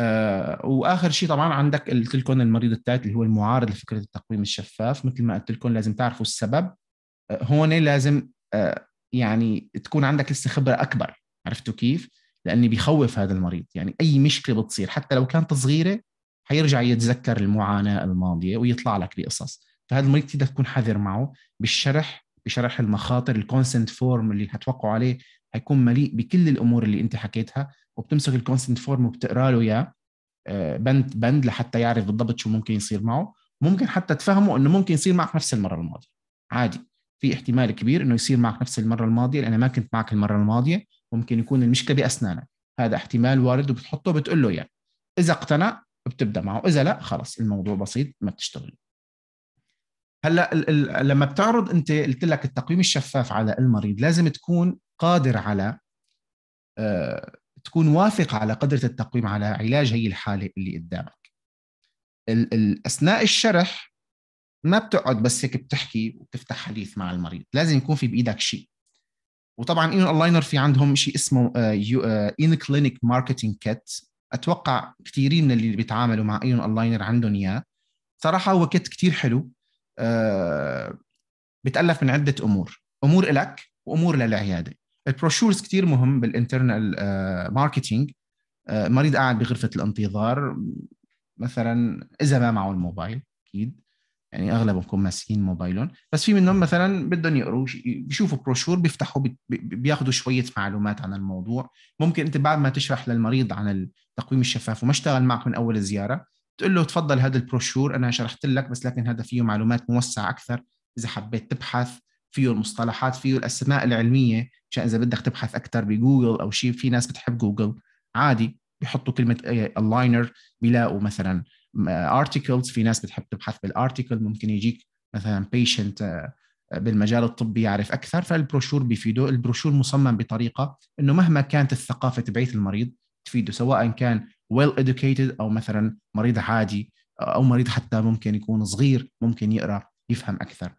آه واخر شيء طبعا عندك قلت لكم المريض الثالث اللي هو المعارض لفكره التقويم الشفاف مثل ما قلت لكم لازم تعرفوا السبب آه هون لازم آه يعني تكون عندك لسه خبره اكبر عرفتوا كيف؟ لاني بخوف هذا المريض يعني اي مشكله بتصير حتى لو كانت صغيره حيرجع يتذكر المعاناه الماضيه ويطلع لك بقصص فهذا المريض بدك تكون حذر معه بالشرح بشرح المخاطر الكونسنت فورم اللي حتوقعوا عليه حيكون مليء بكل الامور اللي انت حكيتها وبتمسك الكونسنت فورم وبتقرا له اياه بند بند لحتى يعرف بالضبط شو ممكن يصير معه ممكن حتى تفهمه انه ممكن يصير معك نفس المره الماضيه عادي في احتمال كبير انه يصير معك نفس المره الماضيه لان ما كنت معك المره الماضيه ممكن يكون المشكله باسنانك هذا احتمال وارد وبتحطه بتقول له يعني اذا اقتنع بتبدا معه اذا لا خلص الموضوع بسيط ما بتشتغل هلا لما بتعرض انت قلت لك التقويم الشفاف على المريض لازم تكون قادر على آه، تكون واثق على قدره التقويم على علاج هي الحاله اللي قدامك اثناء الشرح ما بتقعد بس هيك بتحكي وبتفتح حديث مع المريض لازم يكون في بايدك شيء وطبعا إن الله ينور في عندهم شيء اسمه ان كلينيك ماركتينج كيت اتوقع كثيرين اللي بيتعاملوا مع ايون اونلاينر عندهم اياه صراحه هو كت كثير حلو أه بتالف من عده امور امور لك وامور للعياده البروشورز كثير مهم بالانترنال آه، آه، ماركتينج مريض قاعد بغرفه الانتظار مثلا اذا ما معه الموبايل اكيد يعني اغلبهم ماسكين موبايلهم بس في منهم مثلا بدهم يقروا بيشوفوا بروشور بيفتحوا بياخذوا شويه معلومات عن الموضوع ممكن انت بعد ما تشرح للمريض عن التقويم الشفاف وما اشتغل معك من اول زياره تقول له تفضل هذا البروشور انا شرحت لك بس لكن هذا فيه معلومات موسعه اكثر اذا حبيت تبحث فيه المصطلحات فيه الاسماء العلميه عشان اذا بدك تبحث اكثر بجوجل او شيء في ناس بتحب جوجل عادي بيحطوا كلمه الاينر آه، بيلاقوا مثلا ارتكلز آه، في ناس بتحب تبحث بالارتكل ممكن يجيك مثلا بيشنت آه، آه، بالمجال الطبي يعرف اكثر فالبروشور بيفيده البروشور مصمم بطريقه انه مهما كانت الثقافه تبعيت المريض تفيده سواء كان ويل well educated او مثلا مريض عادي او مريض حتى ممكن يكون صغير ممكن يقرا يفهم اكثر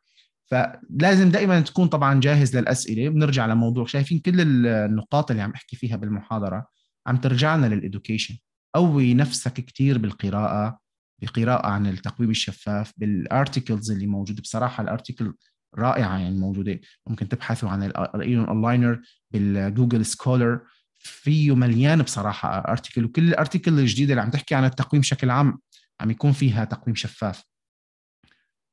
فلازم دائما تكون طبعا جاهز للاسئله بنرجع لموضوع شايفين كل النقاط اللي عم احكي فيها بالمحاضره عم ترجعنا للإدوكيشن قوي نفسك كثير بالقراءه بقراءه عن التقويم الشفاف بالارتكلز اللي موجوده بصراحه الارتكل رائعه يعني موجوده ممكن تبحثوا عن الايون اونلاينر بالجوجل سكولر فيه مليان بصراحه ارتكل وكل الارتكل الجديده اللي عم تحكي عن التقويم بشكل عام عم يكون فيها تقويم شفاف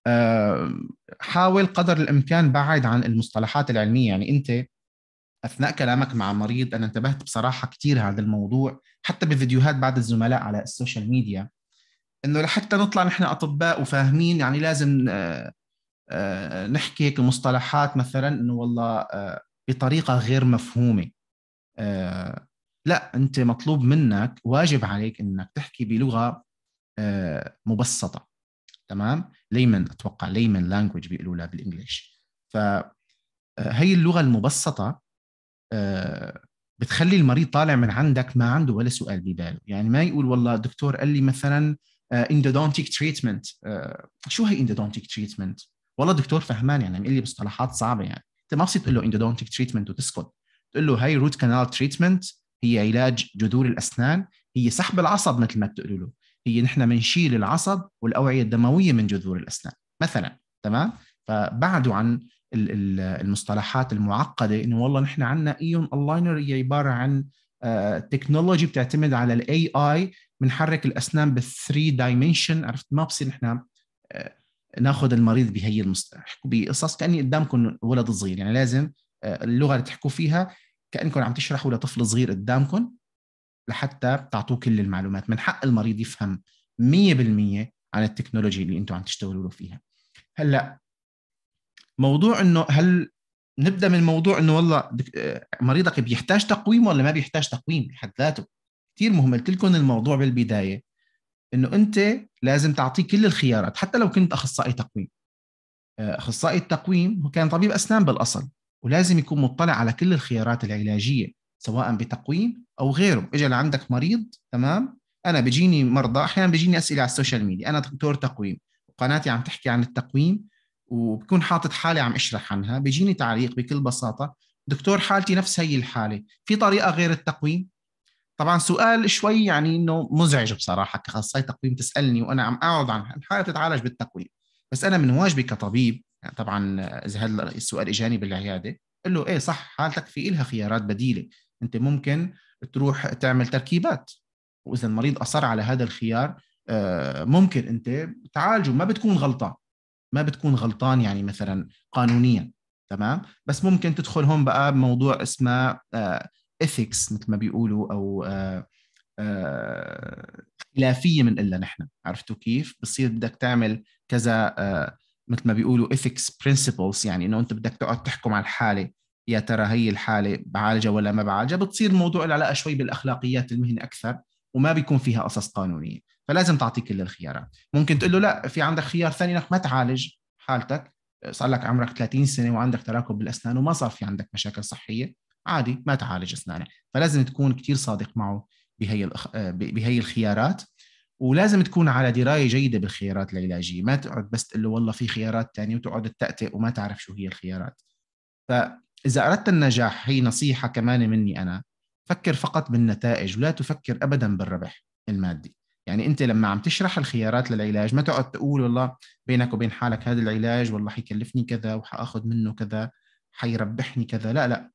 آه، حاول قدر الامكان بعد عن المصطلحات العلميه يعني انت اثناء كلامك مع مريض انا انتبهت بصراحه كثير هذا الموضوع حتى بفيديوهات بعض الزملاء على السوشيال ميديا انه لحتى نطلع نحن اطباء وفاهمين يعني لازم آه، آه، نحكي هيك المصطلحات مثلا انه والله آه، بطريقه غير مفهومه لا انت مطلوب منك واجب عليك انك تحكي بلغه مبسطه تمام ليمن اتوقع ليمن لانجوج بيقولوا لها بالانجلش ف هي اللغه المبسطه بتخلي المريض طالع من عندك ما عنده ولا سؤال بباله يعني ما يقول والله دكتور قال لي مثلا اندودونتيك آه، تريتمنت آه، شو هي اندودونتيك تريتمنت؟ والله الدكتور فهمان يعني عم لي مصطلحات صعبه يعني انت ما بصير تقول له اندودونتيك تريتمنت وتسكت تقول له هي روت كانال تريتمنت هي علاج جذور الاسنان هي سحب العصب مثل ما بتقولوا له هي نحن بنشيل العصب والاوعيه الدمويه من جذور الاسنان مثلا تمام فبعدوا عن المصطلحات المعقده انه والله نحن عندنا ايون الاينر هي عباره عن تكنولوجي آه، بتعتمد على الاي اي بنحرك الاسنان بالثري دايمنشن عرفت ما بصير نحن آه، ناخذ المريض بهي المست... بقصص كاني قدامكم ولد صغير يعني لازم آه، اللغه اللي تحكوا فيها كانكم عم تشرحوا لطفل صغير قدامكم لحتى تعطوه كل المعلومات من حق المريض يفهم 100% عن التكنولوجي اللي انتم عم تشتغلوا له فيها هلا موضوع انه هل نبدا من موضوع انه والله آه، مريضك بيحتاج تقويم ولا ما بيحتاج تقويم بحد ذاته كثير مهم قلت لكم الموضوع بالبدايه انه انت لازم تعطيه كل الخيارات حتى لو كنت اخصائي تقويم آه، اخصائي التقويم هو كان طبيب اسنان بالاصل ولازم يكون مطلع على كل الخيارات العلاجيه سواء بتقويم او غيره اجى لعندك مريض تمام انا بيجيني مرضى احيانا بيجيني اسئله على السوشيال ميديا انا دكتور تقويم وقناتي عم تحكي عن التقويم وبكون حاطط حالي عم اشرح عنها بيجيني تعليق بكل بساطه دكتور حالتي نفس هي الحاله في طريقه غير التقويم طبعا سؤال شوي يعني انه مزعج بصراحه كاخصائي تقويم تسالني وانا عم اقعد عن الحاله تتعالج بالتقويم بس انا من واجبي كطبيب يعني طبعا اذا هذا السؤال اجاني بالعياده قل له ايه صح حالتك في إلها خيارات بديله انت ممكن تروح تعمل تركيبات واذا المريض اصر على هذا الخيار آه، ممكن انت تعالجه ما بتكون غلطان ما بتكون غلطان يعني مثلا قانونيا تمام بس ممكن تدخل هون بقى بموضوع اسمه آه، اثكس مثل ما بيقولوا او آه، آه، خلافيه بنقول نحن عرفتوا كيف بصير بدك تعمل كذا آه، مثل ما بيقولوا ethics principles يعني انه انت بدك تقعد تحكم على الحاله يا ترى هي الحاله بعالجها ولا ما بعالجها بتصير الموضوع له علاقه شوي بالاخلاقيات المهنه اكثر وما بيكون فيها قصص قانونيه فلازم تعطي كل الخيارات ممكن تقول له لا في عندك خيار ثاني انك ما تعالج حالتك صار لك عمرك 30 سنه وعندك تراكم بالاسنان وما صار في عندك مشاكل صحيه عادي ما تعالج اسنانه فلازم تكون كثير صادق معه بهي الأخ... آه، بهي الخيارات ولازم تكون على درايه جيده بالخيارات العلاجيه ما تقعد بس تقول له والله في خيارات ثانيه وتقعد تتأتئ وما تعرف شو هي الخيارات فاذا اردت النجاح هي نصيحه كمان مني انا فكر فقط بالنتائج ولا تفكر ابدا بالربح المادي يعني انت لما عم تشرح الخيارات للعلاج ما تقعد تقول والله بينك وبين حالك هذا العلاج والله حيكلفني كذا وحاخذ منه كذا حيربحني كذا لا لا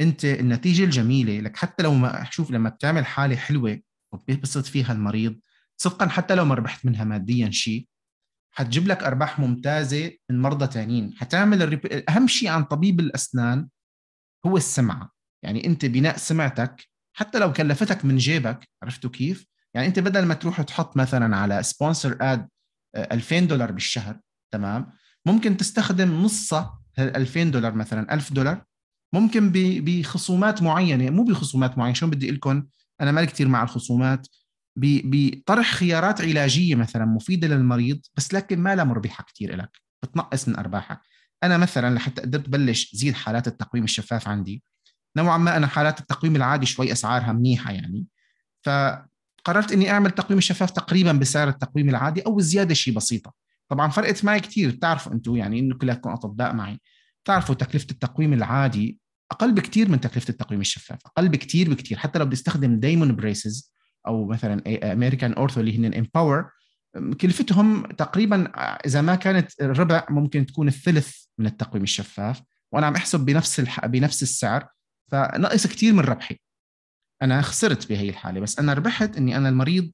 انت النتيجه الجميله لك حتى لو ما شوف لما بتعمل حاله حلوه وبيبسط فيها المريض صدقا حتى لو ما ربحت منها ماديا شيء حتجيب لك ارباح ممتازه من مرضى ثانيين حتعمل الريب... اهم شيء عن طبيب الاسنان هو السمعه يعني انت بناء سمعتك حتى لو كلفتك من جيبك عرفتوا كيف يعني انت بدل ما تروح تحط مثلا على سبونسر اد 2000 دولار بالشهر تمام ممكن تستخدم نصها هال 2000 دولار مثلا 1000 دولار ممكن بخصومات معينه يعني مو بخصومات معينه شلون بدي اقول لكم انا مالي كثير مع الخصومات بطرح خيارات علاجيه مثلا مفيده للمريض بس لكن ما لها مربحه كثير لك بتنقص من ارباحك انا مثلا لحتى قدرت بلش زيد حالات التقويم الشفاف عندي نوعا ما انا حالات التقويم العادي شوي اسعارها منيحه يعني فقررت اني اعمل تقويم الشفاف تقريبا بسعر التقويم العادي او زياده شيء بسيطه طبعا فرقت معي كثير بتعرفوا انتم يعني انه كلكم اطباء معي تعرفوا تكلفه التقويم العادي اقل بكثير من تكلفه التقويم الشفاف اقل بكثير بكثير حتى لو بدي استخدم دايمون بريسز او مثلا امريكان اورثو اللي هن امباور كلفتهم تقريبا اذا ما كانت الربع ممكن تكون الثلث من التقويم الشفاف وانا عم احسب بنفس الح... بنفس السعر فنقص كثير من ربحي انا خسرت بهي الحاله بس انا ربحت اني انا المريض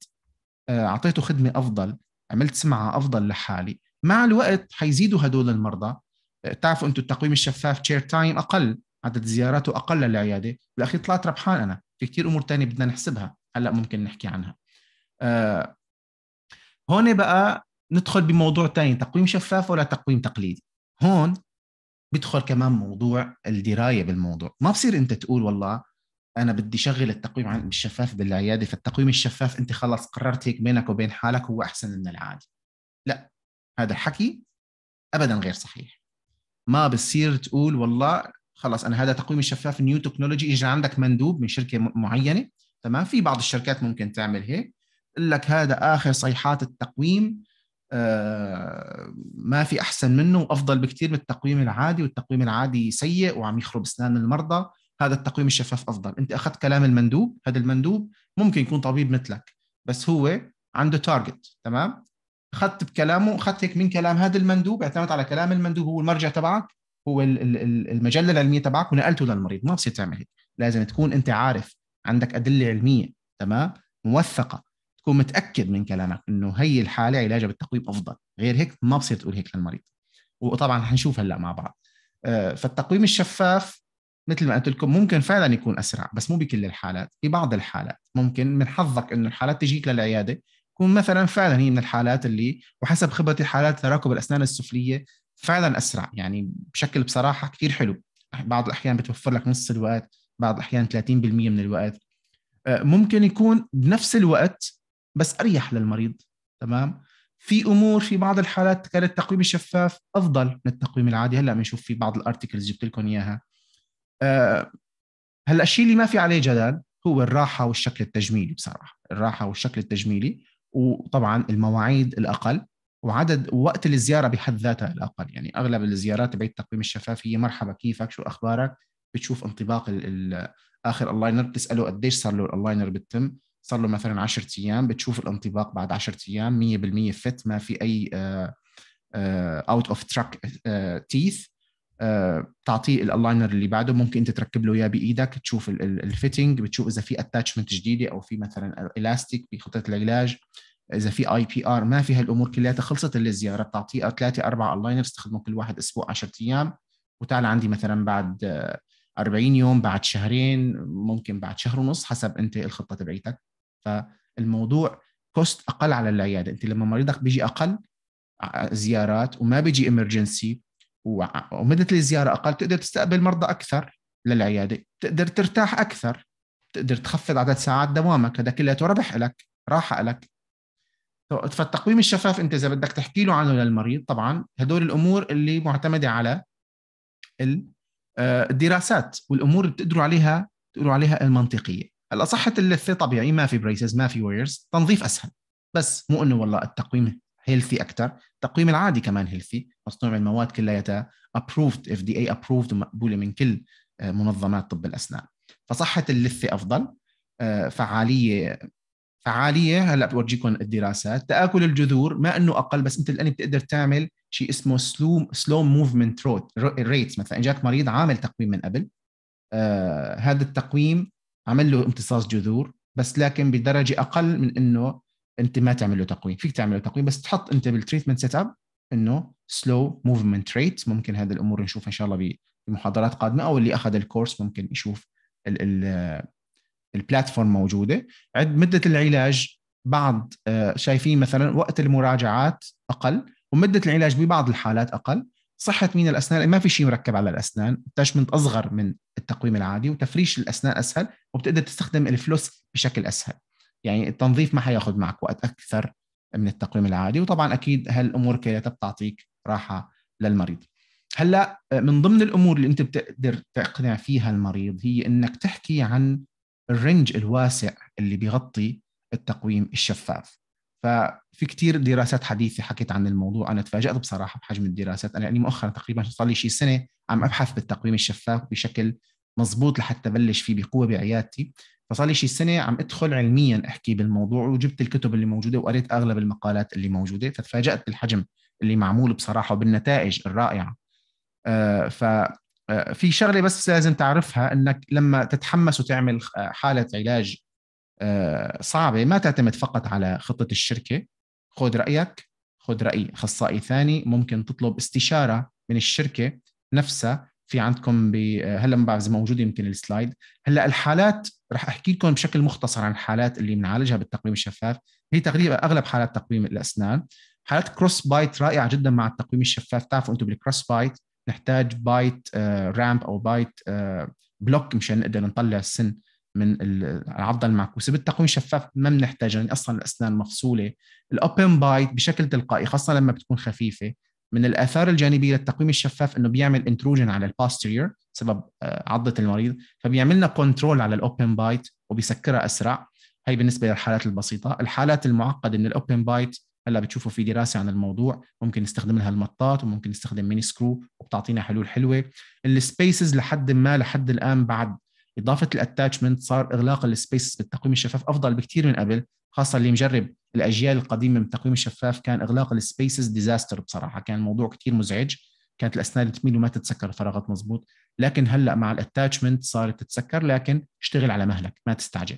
أه، اعطيته خدمه افضل عملت سمعه افضل لحالي مع الوقت حيزيدوا هدول المرضى تعرفوا انتم التقويم الشفاف تشير تايم اقل عدد زياراته اقل للعياده بالاخير طلعت ربحان انا في كثير امور ثانيه بدنا نحسبها هلا ممكن نحكي عنها آه، هون بقى ندخل بموضوع ثاني تقويم شفاف ولا تقويم تقليدي هون بدخل كمان موضوع الدرايه بالموضوع ما بصير انت تقول والله انا بدي شغل التقويم عن الشفاف بالعياده فالتقويم الشفاف انت خلص قررت هيك بينك وبين حالك هو احسن من العادي لا هذا الحكي ابدا غير صحيح ما بصير تقول والله خلص انا هذا تقويم الشفاف نيو تكنولوجي اجى عندك مندوب من شركه معينه تمام في بعض الشركات ممكن تعمل هيك تقول لك هذا اخر صيحات التقويم آه ما في احسن منه وافضل بكثير من التقويم العادي والتقويم العادي سيء وعم يخرب اسنان المرضى هذا التقويم الشفاف افضل انت اخذت كلام المندوب هذا المندوب ممكن يكون طبيب مثلك بس هو عنده تارجت تمام اخذت بكلامه اخذت هيك من كلام هذا المندوب اعتمدت على كلام المندوب هو المرجع تبعك هو المجله العلميه تبعك ونقلته للمريض ما بصير تعمل هيك لازم تكون انت عارف عندك ادله علميه تمام موثقه تكون متاكد من كلامك انه هي الحاله علاجها بالتقويم افضل غير هيك ما بصير تقول هيك للمريض وطبعا حنشوف هلا مع بعض آه، فالتقويم الشفاف مثل ما قلت لكم ممكن فعلا يكون اسرع بس مو بكل الحالات في بعض الحالات ممكن من حظك انه الحالات تجيك للعياده تكون مثلا فعلا هي من الحالات اللي وحسب خبرتي حالات تراكب الاسنان السفليه فعلا اسرع يعني بشكل بصراحه كثير حلو بعض الاحيان بتوفر لك نص الوقت بعض الاحيان 30% من الوقت آه، ممكن يكون بنفس الوقت بس اريح للمريض تمام في امور في بعض الحالات كان التقويم الشفاف افضل من التقويم العادي هلا بنشوف في بعض الارتكلز جبت لكم اياها آه، هلا الشيء اللي ما في عليه جدل هو الراحه والشكل التجميلي بصراحه الراحه والشكل التجميلي وطبعا المواعيد الاقل وعدد وقت الزياره بحد ذاتها الاقل يعني اغلب الزيارات بعيد التقويم الشفاف هي مرحبا كيفك شو اخبارك بتشوف انطباق اخر اللاينر بتساله قديش صار له اللاينر بتتم صار له مثلا 10 ايام بتشوف الانطباق بعد 10 ايام 100% فت ما في اي اوت اوف تراك تيث آه، تعطيه الالاينر اللي بعده ممكن انت تركب له اياه بايدك تشوف الفيتنج بتشوف اذا في اتاتشمنت جديده او في مثلا الاستيك بخطه العلاج اذا في اي بي ار ما في هالامور كلها خلصت الزياره بتعطيه ثلاثه اربع الاينر استخدمه كل واحد اسبوع 10 ايام وتعال عندي مثلا بعد 40 يوم بعد شهرين ممكن بعد شهر ونص حسب انت الخطه تبعيتك فالموضوع كوست اقل على العياده انت لما مريضك بيجي اقل آه، زيارات وما بيجي امرجنسي ومدة الزيارة أقل تقدر تستقبل مرضى أكثر للعيادة تقدر ترتاح أكثر تقدر تخفض عدد ساعات دوامك هذا كلياته ربح لك راحة لك فالتقويم الشفاف انت اذا بدك تحكي له عنه للمريض طبعا هدول الامور اللي معتمده على آه، الدراسات والامور اللي بتقدروا عليها تقولوا عليها المنطقيه الأصحة صحه اللثه طبيعي ما في بريسز ما في ويرز تنظيف اسهل بس مو انه والله التقويم هيلثي اكثر التقويم العادي كمان هيلثي مصنوع من المواد كلياتها ابروفد اف دي اي ابروفد ومقبوله من كل آه، منظمات طب الاسنان فصحه اللثه افضل آه، فعاليه فعاليه هلا بورجيكم الدراسات تاكل الجذور ما انه اقل بس انت الان بتقدر تعمل شيء اسمه سلو سلو موفمنت ريت مثلا اجاك مريض عامل تقويم من قبل آه هذا التقويم عمل له امتصاص جذور بس لكن بدرجه اقل من انه انت ما تعمل له تقويم فيك تعمل له تقويم بس تحط انت بالتريتمنت سيت اب انه سلو موفمنت ريت ممكن هذه الامور نشوفها ان شاء الله بمحاضرات قادمه او اللي اخذ الكورس ممكن يشوف البلاتفورم آه، موجوده عند مده العلاج بعض آه، شايفين مثلا وقت المراجعات اقل ومده العلاج ببعض الحالات اقل صحه مين الاسنان ما في شيء مركب على الاسنان التشمنت اصغر من التقويم العادي وتفريش الاسنان اسهل وبتقدر تستخدم الفلوس بشكل اسهل يعني التنظيف ما حياخذ معك وقت اكثر من التقويم العادي وطبعا اكيد هالامور كلها بتعطيك راحه للمريض هلا من ضمن الامور اللي انت بتقدر تقنع فيها المريض هي انك تحكي عن الرنج الواسع اللي بيغطي التقويم الشفاف ففي كتير دراسات حديثه حكيت عن الموضوع انا تفاجات بصراحه بحجم الدراسات انا يعني مؤخرا تقريبا صار لي شي سنه عم ابحث بالتقويم الشفاف بشكل مضبوط لحتى بلش فيه بقوه بعيادتي فصار لي شي سنه عم ادخل علميا احكي بالموضوع وجبت الكتب اللي موجوده وقريت اغلب المقالات اللي موجوده فتفاجات بالحجم اللي معمول بصراحه وبالنتائج الرائعه آه، ف آه، في شغله بس لازم تعرفها انك لما تتحمس وتعمل آه، حاله علاج صعبه ما تعتمد فقط على خطه الشركه خذ رايك خذ راي اخصائي ثاني ممكن تطلب استشاره من الشركه نفسها في عندكم ب... هلا ما بعرف اذا موجوده يمكن السلايد هلا الحالات رح احكي لكم بشكل مختصر عن الحالات اللي بنعالجها بالتقويم الشفاف هي تقريبا اغلب حالات تقويم الاسنان حالات كروس بايت رائعه جدا مع التقويم الشفاف تعرفوا انتم بالكروس بايت نحتاج بايت آه، رامب او بايت آه، بلوك مشان نقدر نطلع السن من العضه المعكوسه بالتقويم الشفاف ما بنحتاج لان يعني اصلا الاسنان مفصوله الاوبن بايت بشكل تلقائي خاصه لما بتكون خفيفه من الاثار الجانبيه للتقويم الشفاف انه بيعمل انتروجن على الباستيرير بسبب آه، عضه المريض فبيعمل لنا كنترول على الاوبن بايت وبيسكرها اسرع هي بالنسبه للحالات البسيطه الحالات المعقده من الاوبن بايت هلا بتشوفوا في دراسه عن الموضوع ممكن نستخدم لها المطاط وممكن نستخدم ميني سكرو وبتعطينا حلول حلوه السبيسز لحد ما لحد الان بعد اضافه الاتاتشمنت صار اغلاق السبيس بالتقويم الشفاف افضل بكثير من قبل خاصه اللي مجرب الاجيال القديمه من التقويم الشفاف كان اغلاق السبيسز ديزاستر بصراحه كان الموضوع كثير مزعج كانت الاسنان تميل وما تتسكر الفراغات مزبوط لكن هلا مع الاتاتشمنت صارت تتسكر لكن اشتغل على مهلك ما تستعجل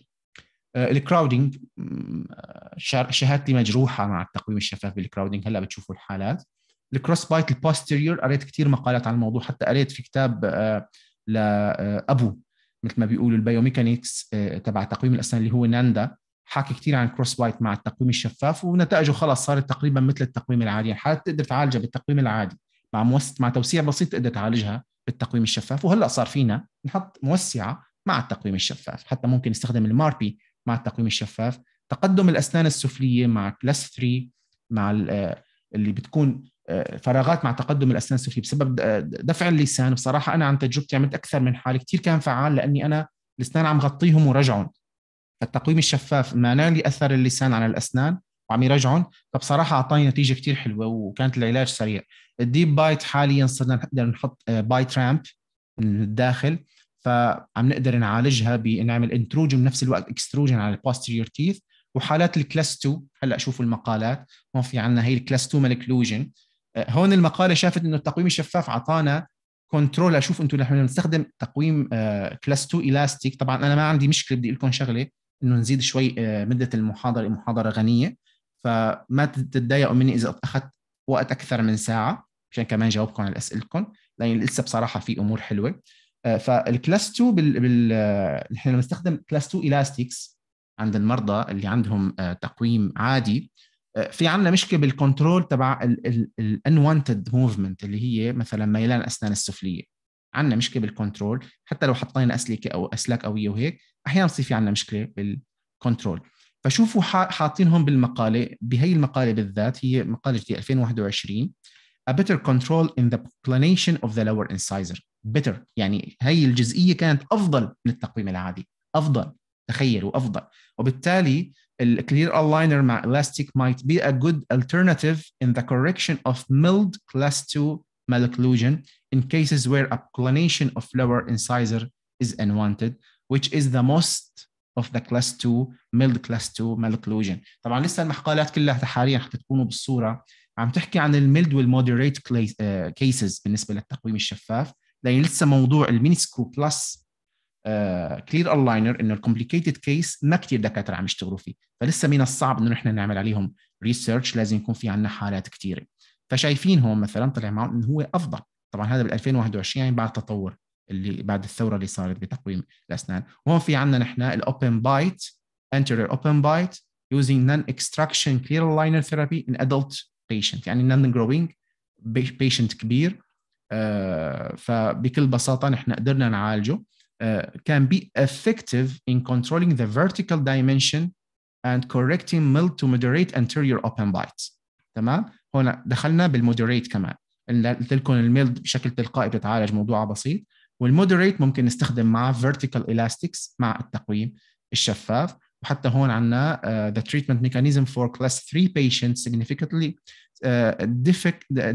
آه، الكراودنج آه، شهادتي مجروحه مع التقويم الشفاف بالكراودنج هلا بتشوفوا الحالات الكروس بايت البوستيريور قريت كثير مقالات عن الموضوع حتى قريت في كتاب آه، لابو مثل ما بيقولوا البيوميكانيكس آه، تبع تقويم الاسنان اللي هو ناندا حكى كثير عن كروس وايت مع التقويم الشفاف ونتائجه خلص صارت تقريبا مثل التقويم العادي يعني حالات تقدر تعالجها بالتقويم العادي مع موس... مع توسيع بسيط تقدر تعالجها بالتقويم الشفاف وهلا صار فينا نحط موسعه مع التقويم الشفاف حتى ممكن نستخدم الماربي مع التقويم الشفاف تقدم الاسنان السفليه مع كلاس 3 مع آه، اللي بتكون فراغات مع تقدم الاسنان السفلي بسبب دفع اللسان بصراحه انا عن تجربتي عملت اكثر من حاله كثير كان فعال لاني انا الاسنان عم غطيهم ورجعهم فالتقويم الشفاف مانع لي اثر اللسان على الاسنان وعم يرجعهم فبصراحه اعطاني نتيجه كثير حلوه وكانت العلاج سريع الديب بايت حاليا صرنا نقدر نحط بايت آه، رامب من الداخل فعم نقدر نعالجها بنعمل انتروجن بنفس الوقت اكستروجن على البوستيريور تيث وحالات الكلاس 2 هلا شوفوا المقالات هون في عندنا هي الكلاس 2 مالكلوجن هون المقاله شافت انه التقويم الشفاف اعطانا كنترول اشوف انتم نحن بنستخدم تقويم كلاس 2 الاستيك طبعا انا ما عندي مشكله بدي اقول لكم شغله انه نزيد شوي آه، مده المحاضره محاضره غنيه فما تتضايقوا مني اذا اخذت وقت اكثر من ساعه عشان كمان جاوبكم على اسئلتكم لان لسه بصراحه في امور حلوه آه، فالكلاس 2 بال, بال... آه، نحن بنستخدم كلاس 2 الاستيكس عند المرضى اللي عندهم تقويم عادي في عندنا مشكله بالكنترول تبع الانوانتد موفمنت اللي هي مثلا ميلان الاسنان السفليه عندنا مشكله بالكنترول حتى لو حطينا اسلكه او اسلاك قويه وهيك احيانا بصير في عندنا مشكله بالكنترول فشوفوا حاطين هون بالمقاله بهي المقاله بالذات هي مقاله جديده 2021 A better control in the planation of the lower incisor better يعني هي الجزئيه كانت افضل من التقويم العادي افضل تخيلوا افضل وبالتالي ال clear aligner مع elastic might be a good alternative in the correction of mild class 2 malocclusion in cases where applanation of lower incisor is unwanted, which is the most of the class 2 mild class 2 malocclusion. طبعا لسه المحقالات كلها حاليا حتكونوا بالصوره عم تحكي عن الميلد والمودريت كيسز بالنسبه للتقويم الشفاف لان لسه موضوع المينسكو بلس كلير آه، اللاينر انه الكومبليكيتد كيس ما كثير دكاتره عم يشتغلوا فيه فلسه من الصعب انه نحن نعمل عليهم ريسيرش لازم يكون في عندنا حالات كثيره فشايفين هون مثلا طلع معهم انه هو افضل طبعا هذا بال 2021 يعني بعد تطور اللي بعد الثوره اللي صارت بتقويم الاسنان وهون في عندنا نحن الاوبن بايت انتر اوبن بايت using non اكستراكشن كلير aligner ثيرابي ان ادلت بيشنت يعني نون جروينج بيشنت كبير آه، فبكل بساطة نحن قدرنا نعالجه can be effective in controlling the vertical dimension and correcting mild to moderate anterior open bites تمام هنا دخلنا بالمودريت كمان قلت لكم الميلد بشكل تلقائي بتتعالج موضوعها بسيط والمودريت ممكن نستخدم مع vertical elastics مع التقويم الشفاف وحتى هون عندنا uh, the treatment mechanism for class 3 patients significantly uh,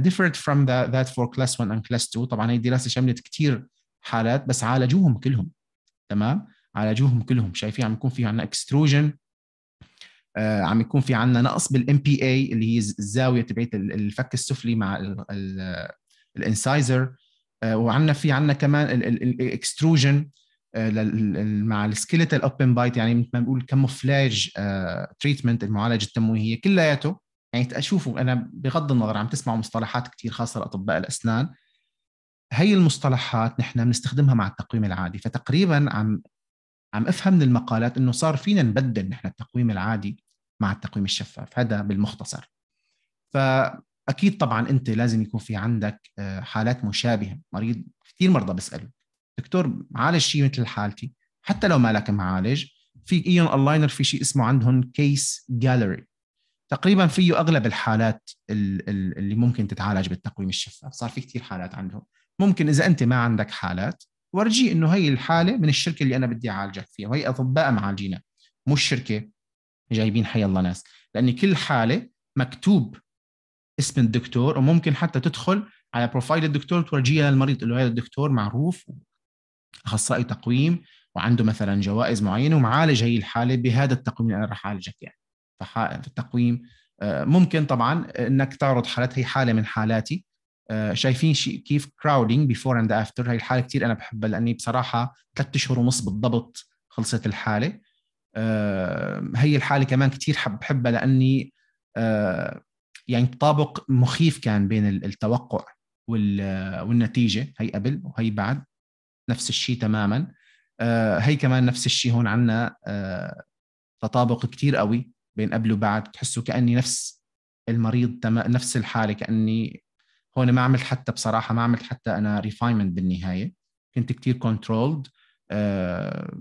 different from the, that for class 1 and class 2 طبعا هي الدراسه شملت كثير حالات بس عالجوهم كلهم تمام عالجوهم كلهم شايفين عم يكون في عندنا اكستروجن آه، عم يكون في عندنا نقص بالام بي اي اللي هي الزاويه تبعت الفك السفلي مع الانسايزر آه، وعندنا في عندنا كمان الاكستروجن آه، مع السكيلتال اوبن بايت يعني مثل ما بنقول كاموفلاج تريتمنت المعالجه التمويهيه كلياته يعني تشوفوا انا بغض النظر عم تسمعوا مصطلحات كثير خاصه لاطباء الاسنان هي المصطلحات نحن بنستخدمها مع التقويم العادي فتقريبا عم عم افهم من المقالات انه صار فينا نبدل نحن التقويم العادي مع التقويم الشفاف هذا بالمختصر فاكيد طبعا انت لازم يكون في عندك آه، حالات مشابهه مريض كثير مرضى بيسالوا دكتور عالج شيء مثل حالتي حتى لو ما لك معالج في ايون اللاينر في شيء اسمه عندهم كيس جاليري تقريبا فيه اغلب الحالات اللي ممكن تتعالج بالتقويم الشفاف صار في كثير حالات عندهم ممكن اذا انت ما عندك حالات ورجيه انه هي الحاله من الشركه اللي انا بدي اعالجك فيها وهي اطباء معالجينها مش شركه جايبين حي الله ناس لان كل حاله مكتوب اسم الدكتور وممكن حتى تدخل على بروفايل الدكتور تورجيها للمريض تقول له هذا الدكتور معروف اخصائي تقويم وعنده مثلا جوائز معينه ومعالج هي الحاله بهذا التقويم اللي انا راح اعالجك يعني فالتقويم آه، ممكن طبعا انك تعرض حالات هي حاله من حالاتي آه، شايفين شيء كيف كراودنج بيفور اند افتر هاي الحاله كثير انا بحبها لاني بصراحه ثلاث اشهر ونص بالضبط خلصت الحاله آه، هي الحاله كمان كثير بحبها لاني آه، يعني تطابق مخيف كان بين التوقع والنتيجه هي قبل وهي بعد نفس الشيء تماما هي كمان نفس الشيء هون عندنا تطابق كثير قوي بين قبل وبعد تحسوا كاني نفس المريض نفس الحاله كاني هون ما عملت حتى بصراحه ما عملت حتى انا ريفاينمنت بالنهايه كنت كتير كنترولد آه،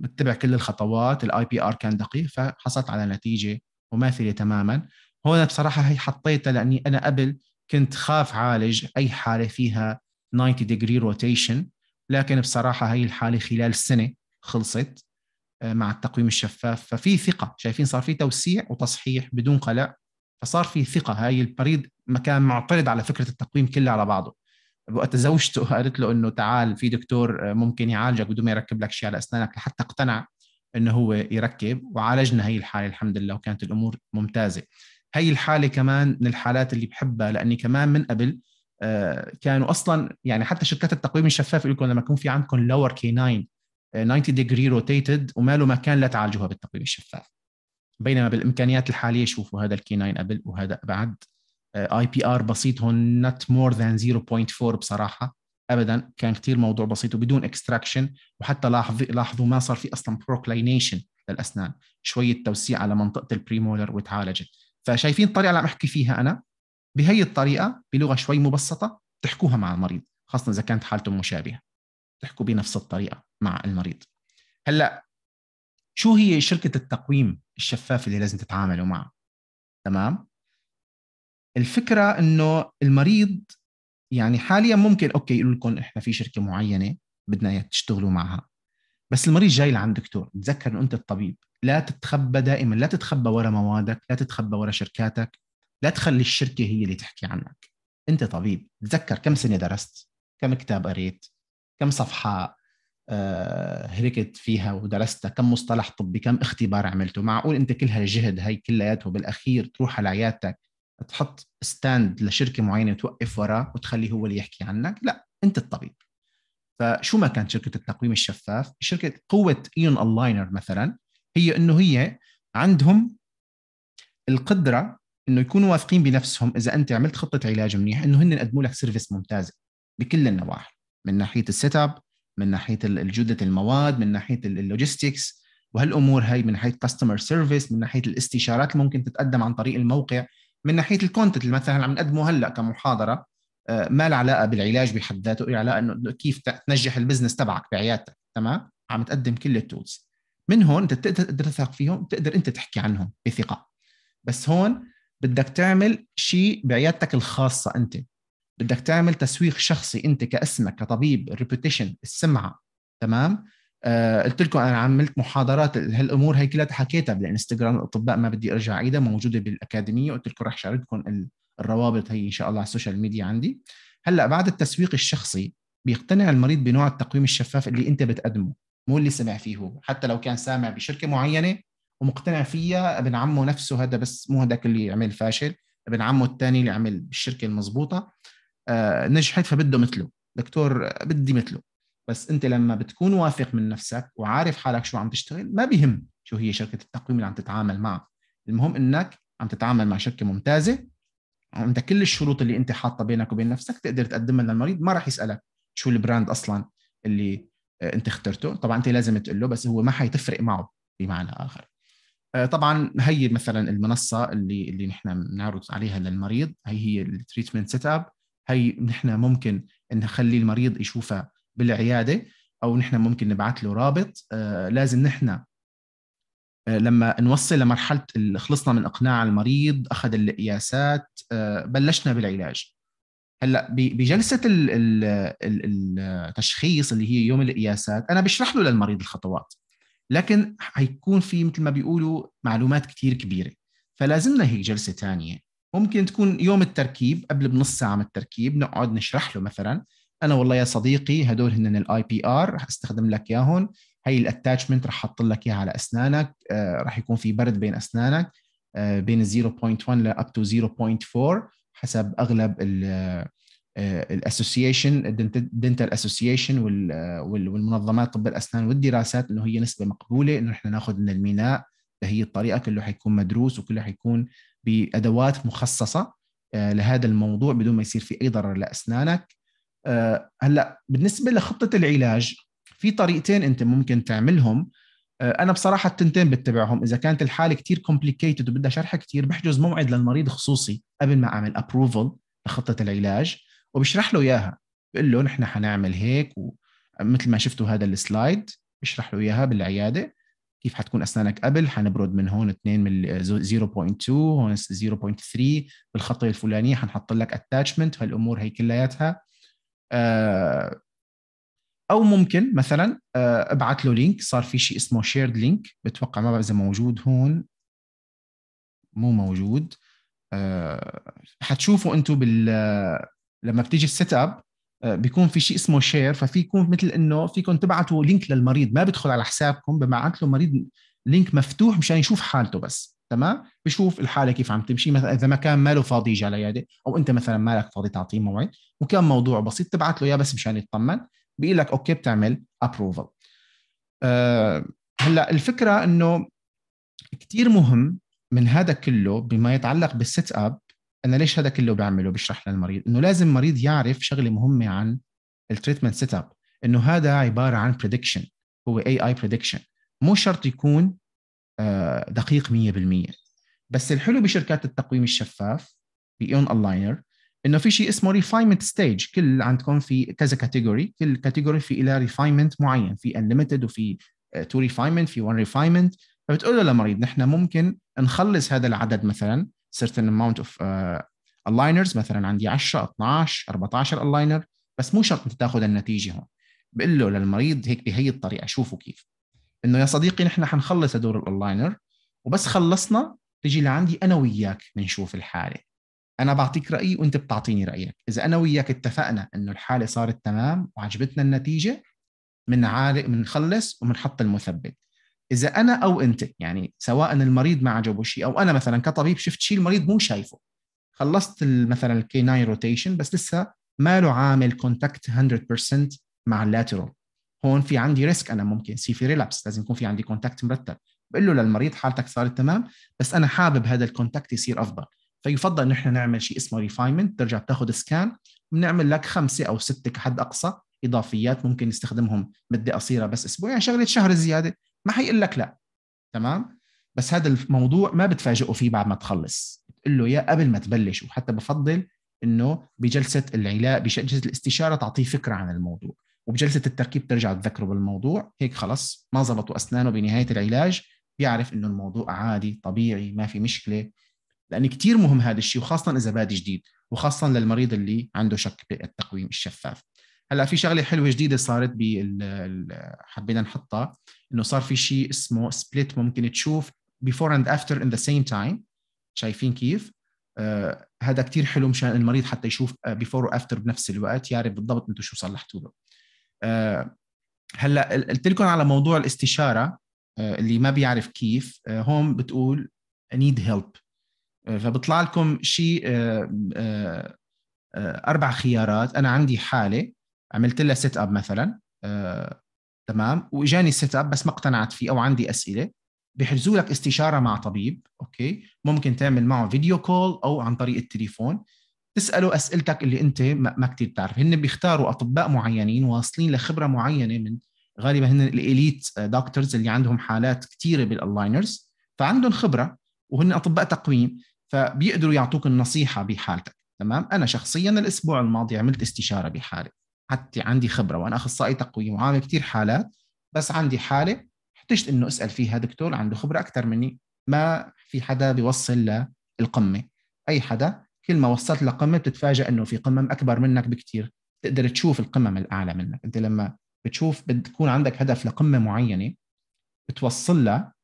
متبع كل الخطوات الاي بي ار كان دقيق فحصلت على نتيجه مماثله تماما هون بصراحه هي حطيتها لاني انا قبل كنت خاف عالج اي حاله فيها 90 ديجري روتيشن لكن بصراحه هي الحاله خلال سنه خلصت آه، مع التقويم الشفاف ففي ثقه شايفين صار في توسيع وتصحيح بدون قلق فصار في ثقه هاي البريد ما كان معترض على فكره التقويم كله على بعضه وقت زوجته قالت له انه تعال في دكتور ممكن يعالجك بدون ما يركب لك شيء على اسنانك لحتى اقتنع انه هو يركب وعالجنا هي الحاله الحمد لله وكانت الامور ممتازه هي الحاله كمان من الحالات اللي بحبها لاني كمان من قبل آه، كانوا اصلا يعني حتى شركات التقويم الشفاف يقول لكم لما يكون في عندكم لور كي 9 90 ديجري روتيتد وما له مكان لا تعالجوها بالتقويم الشفاف بينما بالامكانيات الحاليه شوفوا هذا الكي 9 قبل وهذا بعد اي بي ار بسيط هون نت مور ذان 0.4 بصراحه ابدا كان كثير موضوع بسيط وبدون اكستراكشن وحتى لاحظ لاحظوا ما صار في اصلا بروكلينيشن للاسنان شويه توسيع على منطقه البريمولر وتعالجت فشايفين الطريقه اللي عم احكي فيها انا بهي الطريقه بلغه شوي مبسطه تحكوها مع المريض خاصه اذا كانت حالته مشابهه تحكوا بنفس الطريقه مع المريض هلا شو هي شركه التقويم الشفاف اللي لازم تتعاملوا معه تمام الفكره انه المريض يعني حاليا ممكن اوكي يقولوا لكم احنا في شركه معينه بدنا اياك تشتغلوا معها بس المريض جاي لعند دكتور تذكر انه انت الطبيب لا تتخبى دائما لا تتخبى ورا موادك لا تتخبى ورا شركاتك لا تخلي الشركه هي اللي تحكي عنك انت طبيب تذكر كم سنه درست كم كتاب قريت كم صفحه آه، هلكت فيها ودرستها كم مصطلح طبي كم اختبار عملته معقول انت كل هالجهد هي كلياته بالاخير تروح على عيادتك تحط ستاند لشركه معينه وتوقف وراه وتخليه هو اللي يحكي عنك لا انت الطبيب فشو ما كانت شركه التقويم الشفاف شركه قوه ايون اللاينر مثلا هي انه هي عندهم القدره انه يكونوا واثقين بنفسهم اذا انت عملت خطه علاج منيح انه هن قدموا لك سيرفيس ممتازه بكل النواحي من ناحيه السيت اب من ناحيه جوده المواد من ناحيه اللوجيستكس وهالامور هاي من ناحيه كاستمر سيرفيس من ناحيه الاستشارات اللي ممكن تتقدم عن طريق الموقع من ناحيه الكونتنت اللي مثلا عم نقدمه هلا كمحاضره آه، ما له علاقه بالعلاج بحد ذاته له علاقه انه كيف تنجح البزنس تبعك بعيادتك تمام عم تقدم كل التولز من هون انت بتقدر تثق فيهم بتقدر انت تحكي عنهم بثقه بس هون بدك تعمل شيء بعيادتك الخاصه انت بدك تعمل تسويق شخصي انت كاسمك كطبيب الريبوتيشن السمعه تمام آه، قلت لكم انا عملت محاضرات هالامور هي كلها حكيتها بالانستغرام الاطباء ما بدي ارجع اعيدها موجوده بالاكاديميه قلت لكم رح شارككم الروابط هي ان شاء الله على السوشيال ميديا عندي هلا بعد التسويق الشخصي بيقتنع المريض بنوع التقويم الشفاف اللي انت بتقدمه مو اللي سمع فيه هو حتى لو كان سامع بشركه معينه ومقتنع فيها ابن عمه نفسه هذا بس مو هذاك اللي عمل فاشل ابن عمه الثاني اللي عمل بالشركه المضبوطه آه، نجحت فبده مثله دكتور بدي مثله بس انت لما بتكون واثق من نفسك وعارف حالك شو عم تشتغل ما بيهم شو هي شركه التقويم اللي عم تتعامل معها المهم انك عم تتعامل مع شركه ممتازه عندها كل الشروط اللي انت حاطه بينك وبين نفسك تقدر تقدمها للمريض ما راح يسالك شو البراند اصلا اللي آه، انت اخترته طبعا انت لازم تقول له بس هو ما حيتفرق معه بمعنى اخر آه، طبعا هي مثلا المنصه اللي اللي نحن بنعرض عليها للمريض هي هي التريتمنت سيت اب هي نحن ممكن نخلي المريض يشوفها بالعياده او نحن ممكن نبعث له رابط آه، لازم نحن آه، لما نوصل لمرحله خلصنا من اقناع المريض اخذ القياسات آه، بلشنا بالعلاج هلا بجلسه التشخيص اللي هي يوم القياسات انا بشرح له للمريض الخطوات لكن حيكون في مثل ما بيقولوا معلومات كثير كبيره فلازمنا هيك جلسه ثانيه ممكن تكون يوم التركيب قبل بنص ساعه من التركيب نقعد نشرح له مثلا انا والله يا صديقي هدول هن الاي بي ار رح استخدم لك اياهم هي الاتاتشمنت رح احط لك اياها على اسنانك آه، رح يكون في برد بين اسنانك آه، بين 0.1 لاب تو 0.4 حسب اغلب الاسوسيشن دنتال اسوسيشن والمنظمات طب الاسنان والدراسات انه هي نسبه مقبوله انه نحن ناخذ من الميناء هي الطريقه كله حيكون مدروس وكله حيكون بادوات مخصصه آه، لهذا الموضوع بدون ما يصير في اي ضرر لاسنانك آه، هلا بالنسبه لخطه العلاج في طريقتين انت ممكن تعملهم آه، انا بصراحه التنتين بتبعهم اذا كانت الحاله كثير كومبليكيتد وبدها شرح كثير بحجز موعد للمريض خصوصي قبل ما اعمل ابروفل لخطه العلاج وبشرح له اياها بقول له نحن حنعمل هيك ومثل ما شفتوا هذا السلايد بشرح له اياها بالعياده كيف حتكون اسنانك قبل حنبرد من هون 2 من 0.2 هون 0.3 بالخطه الفلانيه حنحط لك اتاتشمنت هالامور هي كلياتها آه، او ممكن مثلا آه، ابعث له لينك صار في شيء اسمه شيرد لينك بتوقع ما بعرف اذا موجود هون مو موجود آه، حتشوفوا انتم بال لما بتيجي السيت اب بيكون في شيء اسمه شير ففي يكون مثل انه فيكم تبعتوا لينك للمريض ما بدخل على حسابكم ببعث له مريض لينك مفتوح مشان يشوف حالته بس تمام بشوف الحاله كيف عم تمشي مثلا اذا ما كان ماله فاضي يجي على عياده او انت مثلا مالك فاضي تعطيه موعد وكان موضوع بسيط تبعت له اياه بس مشان يطمن بيقول لك اوكي بتعمل ابروفل أه هلا الفكره انه كثير مهم من هذا كله بما يتعلق بالست اب انا ليش هذا كله بعمله بشرح للمريض انه لازم المريض يعرف شغله مهمه عن التريتمنت سيت اب انه هذا عباره عن بريدكشن هو اي اي بريدكشن مو شرط يكون آه، دقيق 100% بس الحلو بشركات التقويم الشفاف باون الاينر انه في شيء اسمه ريفاينمنت ستيج كل عندكم في كذا كاتيجوري كل كاتيجوري في الى ريفاينمنت معين في انليمتد وفي تو آه، ريفاينمنت في وان ريفاينمنت فبتقول له للمريض نحن ممكن نخلص هذا العدد مثلا سيرتن اماونت اوف الاينرز مثلا عندي 10 12 14 الاينر بس مو شرط انت تاخذ النتيجه هون بقول له للمريض هيك بهي الطريقه شوفوا كيف انه يا صديقي نحن حنخلص دور الاونلاينر وبس خلصنا تجي لعندي انا وياك بنشوف الحاله انا بعطيك رايي وانت بتعطيني رايك اذا انا وياك اتفقنا انه الحاله صارت تمام وعجبتنا النتيجه من عارق بنخلص وبنحط المثبت اذا انا او انت يعني سواء المريض ما عجبه شيء او انا مثلا كطبيب شفت شيء المريض مو شايفه خلصت مثلا الكي 9 روتيشن بس لسه ما له عامل كونتاكت 100% مع اللاترال هون في عندي ريسك انا ممكن يصير في ريلابس لازم يكون في عندي كونتاكت مرتب بقول له للمريض حالتك صارت تمام بس انا حابب هذا الكونتاكت يصير افضل فيفضل نحن نعمل شيء اسمه ريفاينمنت ترجع بتاخذ سكان بنعمل لك خمسه او سته كحد اقصى اضافيات ممكن نستخدمهم مده قصيره بس اسبوع يعني شغله شهر زياده ما حيقول لك لا تمام بس هذا الموضوع ما بتفاجئه فيه بعد ما تخلص بتقول له يا قبل ما تبلش وحتى بفضل انه بجلسه العلاج بجلسه الاستشاره تعطيه فكره عن الموضوع وبجلسه التركيب ترجع تذكره بالموضوع هيك خلص ما زبطوا اسنانه بنهايه العلاج بيعرف انه الموضوع عادي طبيعي ما في مشكله لان كثير مهم هذا الشيء وخاصه اذا بادي جديد وخاصه للمريض اللي عنده شك بالتقويم الشفاف هلا في شغله حلوه جديده صارت بال حبينا نحطها انه صار في شيء اسمه سبليت ممكن تشوف بيفور اند افتر ان ذا سيم تايم شايفين كيف آه هذا كثير حلو مشان المريض حتى يشوف بيفور آه، وافتر بنفس الوقت يعرف بالضبط انتم شو صلحتوا له آه، هلا قلت لكم على موضوع الاستشاره آه، اللي ما بيعرف كيف آه، هون بتقول نيد هيلب فبطلع لكم شيء اربع خيارات انا عندي حاله عملت لها سيت اب مثلا تمام واجاني سيت اب بس ما اقتنعت فيه او عندي اسئله بيحجزوا لك استشاره مع طبيب اوكي ممكن تعمل معه فيديو كول او عن طريق التليفون تساله اسئلتك اللي انت ما كثير بتعرف هن بيختاروا اطباء معينين واصلين لخبره معينه من غالبا هن الاليت دكتورز اللي عندهم حالات كثيره بالالاينرز فعندهم خبره وهن اطباء تقويم فبيقدروا يعطوك النصيحه بحالتك تمام انا شخصيا الاسبوع الماضي عملت استشاره بحالي حتى عندي خبره وانا اخصائي تقويم وعامل كثير حالات بس عندي حاله احتجت انه اسال فيها دكتور عنده خبره اكثر مني ما في حدا بيوصل للقمه اي حدا كل ما وصلت لقمه بتتفاجئ انه في قمم اكبر منك بكثير تقدر تشوف القمم الاعلى منك انت لما بتشوف بتكون عندك هدف لقمه معينه بتوصل لها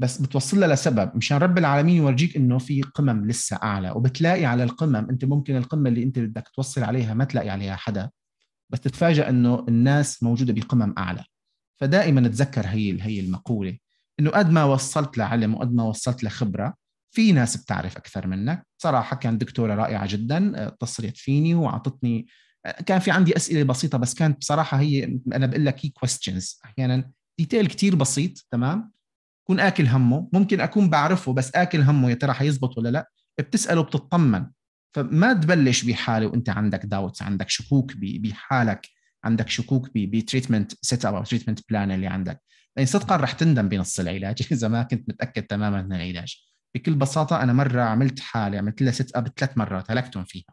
بس بتوصل لها لسبب مشان رب العالمين يورجيك انه في قمم لسه اعلى وبتلاقي على القمم انت ممكن القمه اللي انت بدك توصل عليها ما تلاقي عليها حدا بس تتفاجئ انه الناس موجوده بقمم اعلى فدائما تذكر هي هي المقوله انه قد ما وصلت لعلم وقد ما وصلت لخبره في ناس بتعرف اكثر منك صراحه كان دكتوره رائعه جدا اتصلت فيني واعطتني كان في عندي اسئله بسيطه بس كانت بصراحه هي انا بقول لك هي كويستشنز احيانا ديتيل كثير بسيط تمام كون اكل همه ممكن اكون بعرفه بس اكل همه يا ترى حيزبط ولا لا بتساله بتطمن فما تبلش بحاله وانت عندك داوت عندك شكوك بحالك عندك شكوك بتريتمنت سيت اب او تريتمنت بلان اللي عندك لان يعني صدقا رح تندم بنص العلاج اذا ما كنت متاكد تماما من العلاج بكل بساطه انا مره عملت حاله عملت لها سيت اب ثلاث مرات هلكتهم فيها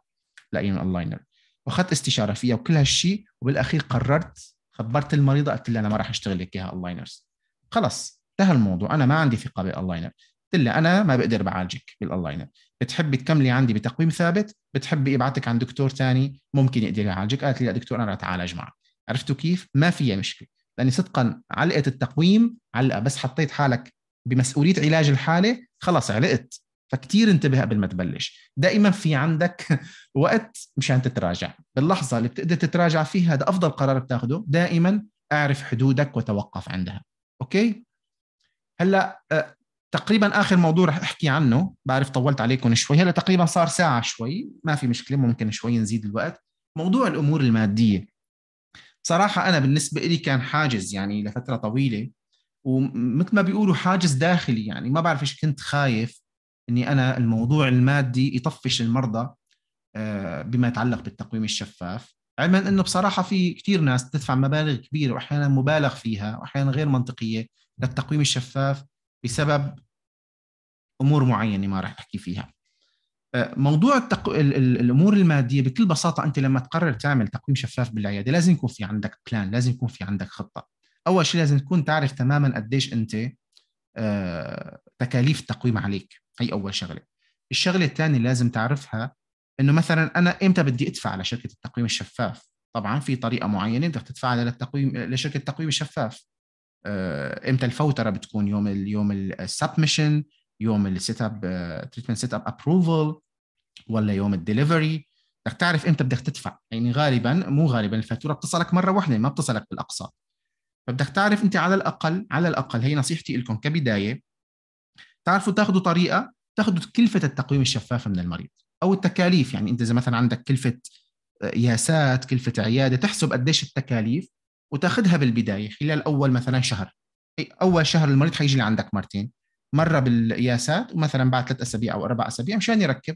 لاين أونلاينر واخذت استشاره فيها وكل هالشيء وبالاخير قررت خبرت المريضه قلت لها انا ما راح اشتغل لك اياها أونلاينرز خلص انتهى الموضوع انا ما عندي ثقه باللاينر قلت لها انا ما بقدر بعالجك باللاينر بتحبي تكملي عندي بتقويم ثابت بتحبي ابعتك عند دكتور ثاني ممكن يقدر يعالجك قالت لي لا دكتور انا راح اتعالج معك عرفتوا كيف ما فيها مشكله لاني صدقا علقت التقويم علقه بس حطيت حالك بمسؤوليه علاج الحاله خلاص علقت فكتير انتبه قبل ما تبلش دائما في عندك وقت مشان تتراجع باللحظة اللي بتقدر تتراجع فيها هذا أفضل قرار بتاخده دائما أعرف حدودك وتوقف عندها أوكي هلأ آه، تقريبا آخر موضوع رح أحكي عنه بعرف طولت عليكم شوي هلأ تقريبا صار ساعة شوي ما في مشكلة ممكن شوي نزيد الوقت موضوع الأمور المادية صراحة أنا بالنسبة لي كان حاجز يعني لفترة طويلة ومثل ما بيقولوا حاجز داخلي يعني ما بعرف ايش كنت خايف اني انا الموضوع المادي يطفش المرضى آه، بما يتعلق بالتقويم الشفاف علما انه بصراحه في كثير ناس تدفع مبالغ كبيره واحيانا مبالغ فيها واحيانا غير منطقيه للتقويم الشفاف بسبب امور معينه ما راح احكي فيها آه، موضوع التق... الامور الماديه بكل بساطه انت لما تقرر تعمل تقويم شفاف بالعياده لازم يكون في عندك بلان لازم يكون في عندك خطه اول شيء لازم تكون تعرف تماما قديش انت آه، تكاليف التقويم عليك هي اول شغله الشغله الثانيه لازم تعرفها انه مثلا انا امتى بدي ادفع لشركه التقويم الشفاف طبعا في طريقه معينه بدك تدفعها للتقويم لشركه التقويم الشفاف آه، امتى الفوتره بتكون يوم ال يوم السبمشن يوم السيت اب تريتمنت سيت اب ابروفل ولا يوم الدليفري بدك تعرف امتى بدك تدفع يعني غالبا مو غالبا الفاتوره بتصلك مره واحده ما بتصلك بالاقساط فبدك تعرف انت على الاقل على الاقل هي نصيحتي لكم كبدايه تعرفوا تاخذوا طريقه تاخذوا كلفه التقويم الشفافه من المريض او التكاليف يعني انت اذا مثلا عندك كلفه آه، ياسات كلفه عياده تحسب قديش التكاليف وتاخذها بالبدايه خلال اول مثلا شهر اول شهر المريض حيجي لعندك مرتين مره بالقياسات ومثلا بعد ثلاث اسابيع او اربع اسابيع مشان يركب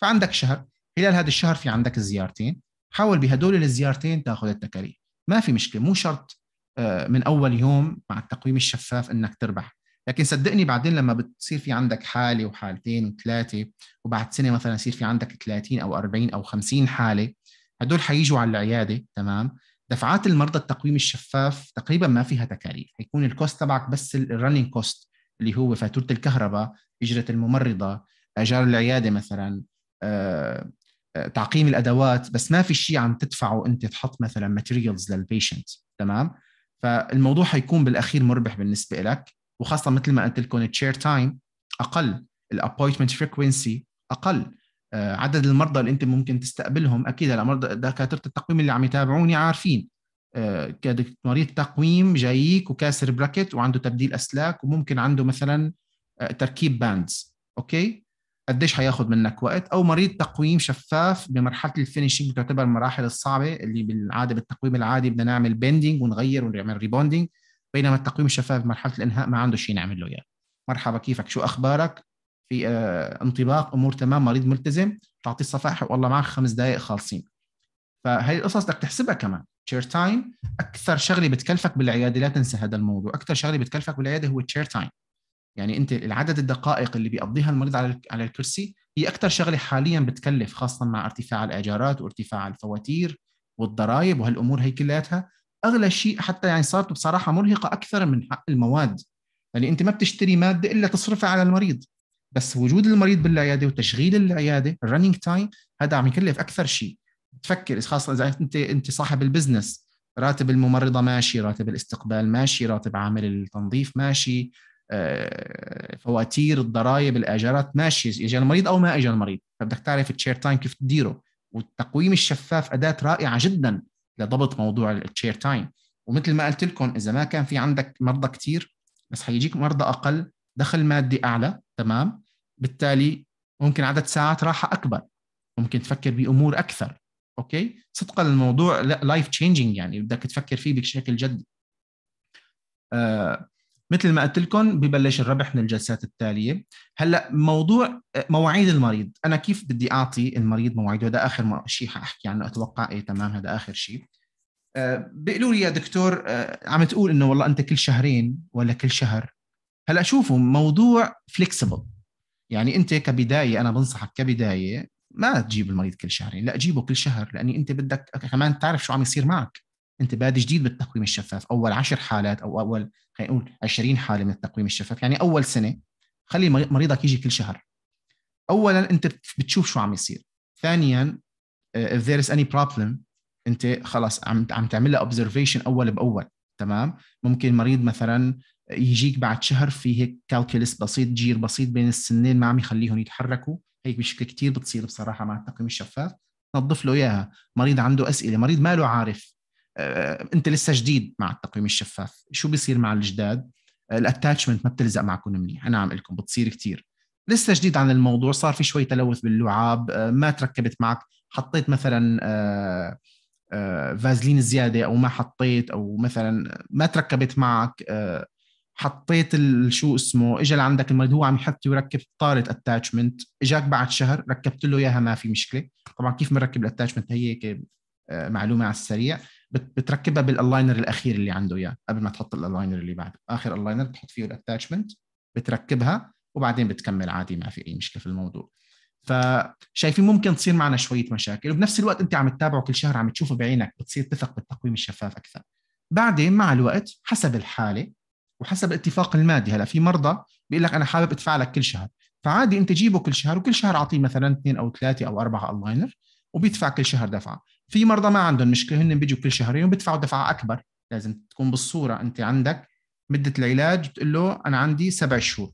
فعندك شهر خلال هذا الشهر في عندك زيارتين حاول بهدول الزيارتين تاخذ التكاليف ما في مشكله مو شرط آه، من اول يوم مع التقويم الشفاف انك تربح لكن صدقني بعدين لما بتصير في عندك حاله وحالتين وثلاثه وبعد سنه مثلا يصير في عندك 30 او 40 او 50 حاله هدول حييجوا على العياده تمام دفعات المرضى التقويم الشفاف تقريبا ما فيها تكاليف حيكون الكوست تبعك بس الرننج كوست اللي هو فاتوره الكهرباء اجره الممرضه اجار العياده مثلا آه،, أه تعقيم الادوات بس ما في شيء عم تدفعه انت تحط مثلا ماتيريالز للبيشنت تمام فالموضوع حيكون بالاخير مربح بالنسبه لك وخاصه مثل ما قلت لكم التشير تايم اقل الابوينتمنت فريكونسي اقل آه، عدد المرضى اللي انت ممكن تستقبلهم اكيد هلا مرضى دكاتره التقويم اللي عم يتابعوني عارفين مريض آه، تقويم جاييك وكاسر براكت وعنده تبديل اسلاك وممكن عنده مثلا آه، تركيب باندز اوكي قديش هياخد منك وقت او مريض تقويم شفاف بمرحله الفينشنج تعتبر المراحل الصعبه اللي بالعاده بالتقويم العادي بدنا نعمل بيندنج ونغير ونعمل ريبوندنج بينما التقويم الشفاف بمرحله الانهاء ما عنده شيء نعمل له اياه مرحبا كيفك شو اخبارك في آه امور تمام مريض ملتزم تعطيه الصفائح والله معك خمس دقائق خالصين فهي القصص بدك تحسبها كمان تشير تايم اكثر شغله بتكلفك بالعياده لا تنسى هذا الموضوع اكثر شغله بتكلفك بالعياده هو تشير تايم يعني انت العدد الدقائق اللي بيقضيها المريض على على الكرسي هي اكثر شغله حاليا بتكلف خاصه مع ارتفاع الايجارات وارتفاع الفواتير والضرائب وهالامور هي كلياتها اغلى شيء حتى يعني صارت بصراحه مرهقه اكثر من حق المواد يعني انت ما بتشتري ماده الا تصرفها على المريض بس وجود المريض بالعياده وتشغيل العياده الرننج تايم هذا عم يكلف اكثر شيء تفكر خاصه اذا انت انت صاحب البزنس راتب الممرضه ماشي راتب الاستقبال ماشي راتب عامل التنظيف ماشي آه، فواتير الضرائب الاجارات ماشيه اجى المريض او ما اجى المريض فبدك تعرف التشير تايم كيف تديره والتقويم الشفاف اداه رائعه جدا لضبط موضوع التشير تايم ومثل ما قلت لكم اذا ما كان في عندك مرضى كثير بس حيجيك مرضى اقل دخل مادي اعلى تمام بالتالي ممكن عدد ساعات راحه اكبر ممكن تفكر بامور اكثر اوكي صدقا الموضوع لايف تشينجينج يعني بدك تفكر فيه بشكل جدي آه مثل ما قلت لكم ببلش الربح من الجلسات التاليه هلا موضوع مواعيد المريض انا كيف بدي اعطي المريض مواعيده هذا اخر شيء حاحكي عنه اتوقع ايه تمام هذا اخر شيء آه، بيقولوا لي يا دكتور آه، عم تقول انه والله انت كل شهرين ولا كل شهر هلا شوفوا موضوع فليكسبل يعني انت كبدايه انا بنصحك كبدايه ما تجيب المريض كل شهرين لا جيبه كل شهر لاني انت بدك كمان تعرف شو عم يصير معك انت باد جديد بالتقويم الشفاف اول عشر حالات او اول خلينا نقول 20 حاله من التقويم الشفاف يعني اول سنه خلي مريضك يجي كل شهر اولا انت بتشوف شو عم يصير ثانيا آه، if there is any problem انت خلص عم عم تعملها اوبزرفيشن اول باول تمام ممكن مريض مثلا يجيك بعد شهر في هيك كالكولس بسيط جير بسيط بين السنين ما عم يخليهم يتحركوا هيك مشكله كثير بتصير بصراحه مع التقويم الشفاف نظف له اياها مريض عنده اسئله مريض ما له عارف آه، انت لسه جديد مع التقويم الشفاف شو بيصير مع الجداد آه، الاتاتشمنت ما بتلزق معكم منيح انا عم لكم بتصير كثير لسه جديد عن الموضوع صار في شوي تلوث باللعاب آه، ما تركبت معك حطيت مثلا فازلين زياده او ما حطيت او مثلا ما تركبت معك حطيت شو اسمه اجى لعندك المريض هو عم يحط ويركب طاره اتاتشمنت اجاك بعد شهر ركبت له اياها ما في مشكله طبعا كيف بنركب الاتاتشمنت هي هيك معلومه على السريع بتركبها بالالاينر الاخير اللي عنده اياه قبل ما تحط الالاينر اللي بعده اخر الاينر بتحط فيه الاتاتشمنت بتركبها وبعدين بتكمل عادي ما في اي مشكله في الموضوع فشايفين ممكن تصير معنا شويه مشاكل وبنفس الوقت انت عم تتابعه كل شهر عم تشوفه بعينك بتصير تثق بالتقويم الشفاف اكثر بعدين مع الوقت حسب الحاله وحسب اتفاق المادي هلا في مرضى بيقول لك انا حابب ادفع لك كل شهر فعادي انت جيبه كل شهر وكل شهر اعطيه مثلا اثنين او ثلاثه او اربعه الاينر وبيدفع كل شهر دفعه في مرضى ما عندهم مشكله هن بيجوا كل شهرين وبيدفعوا دفعه اكبر لازم تكون بالصوره انت عندك مده العلاج بتقول له انا عندي سبع شهور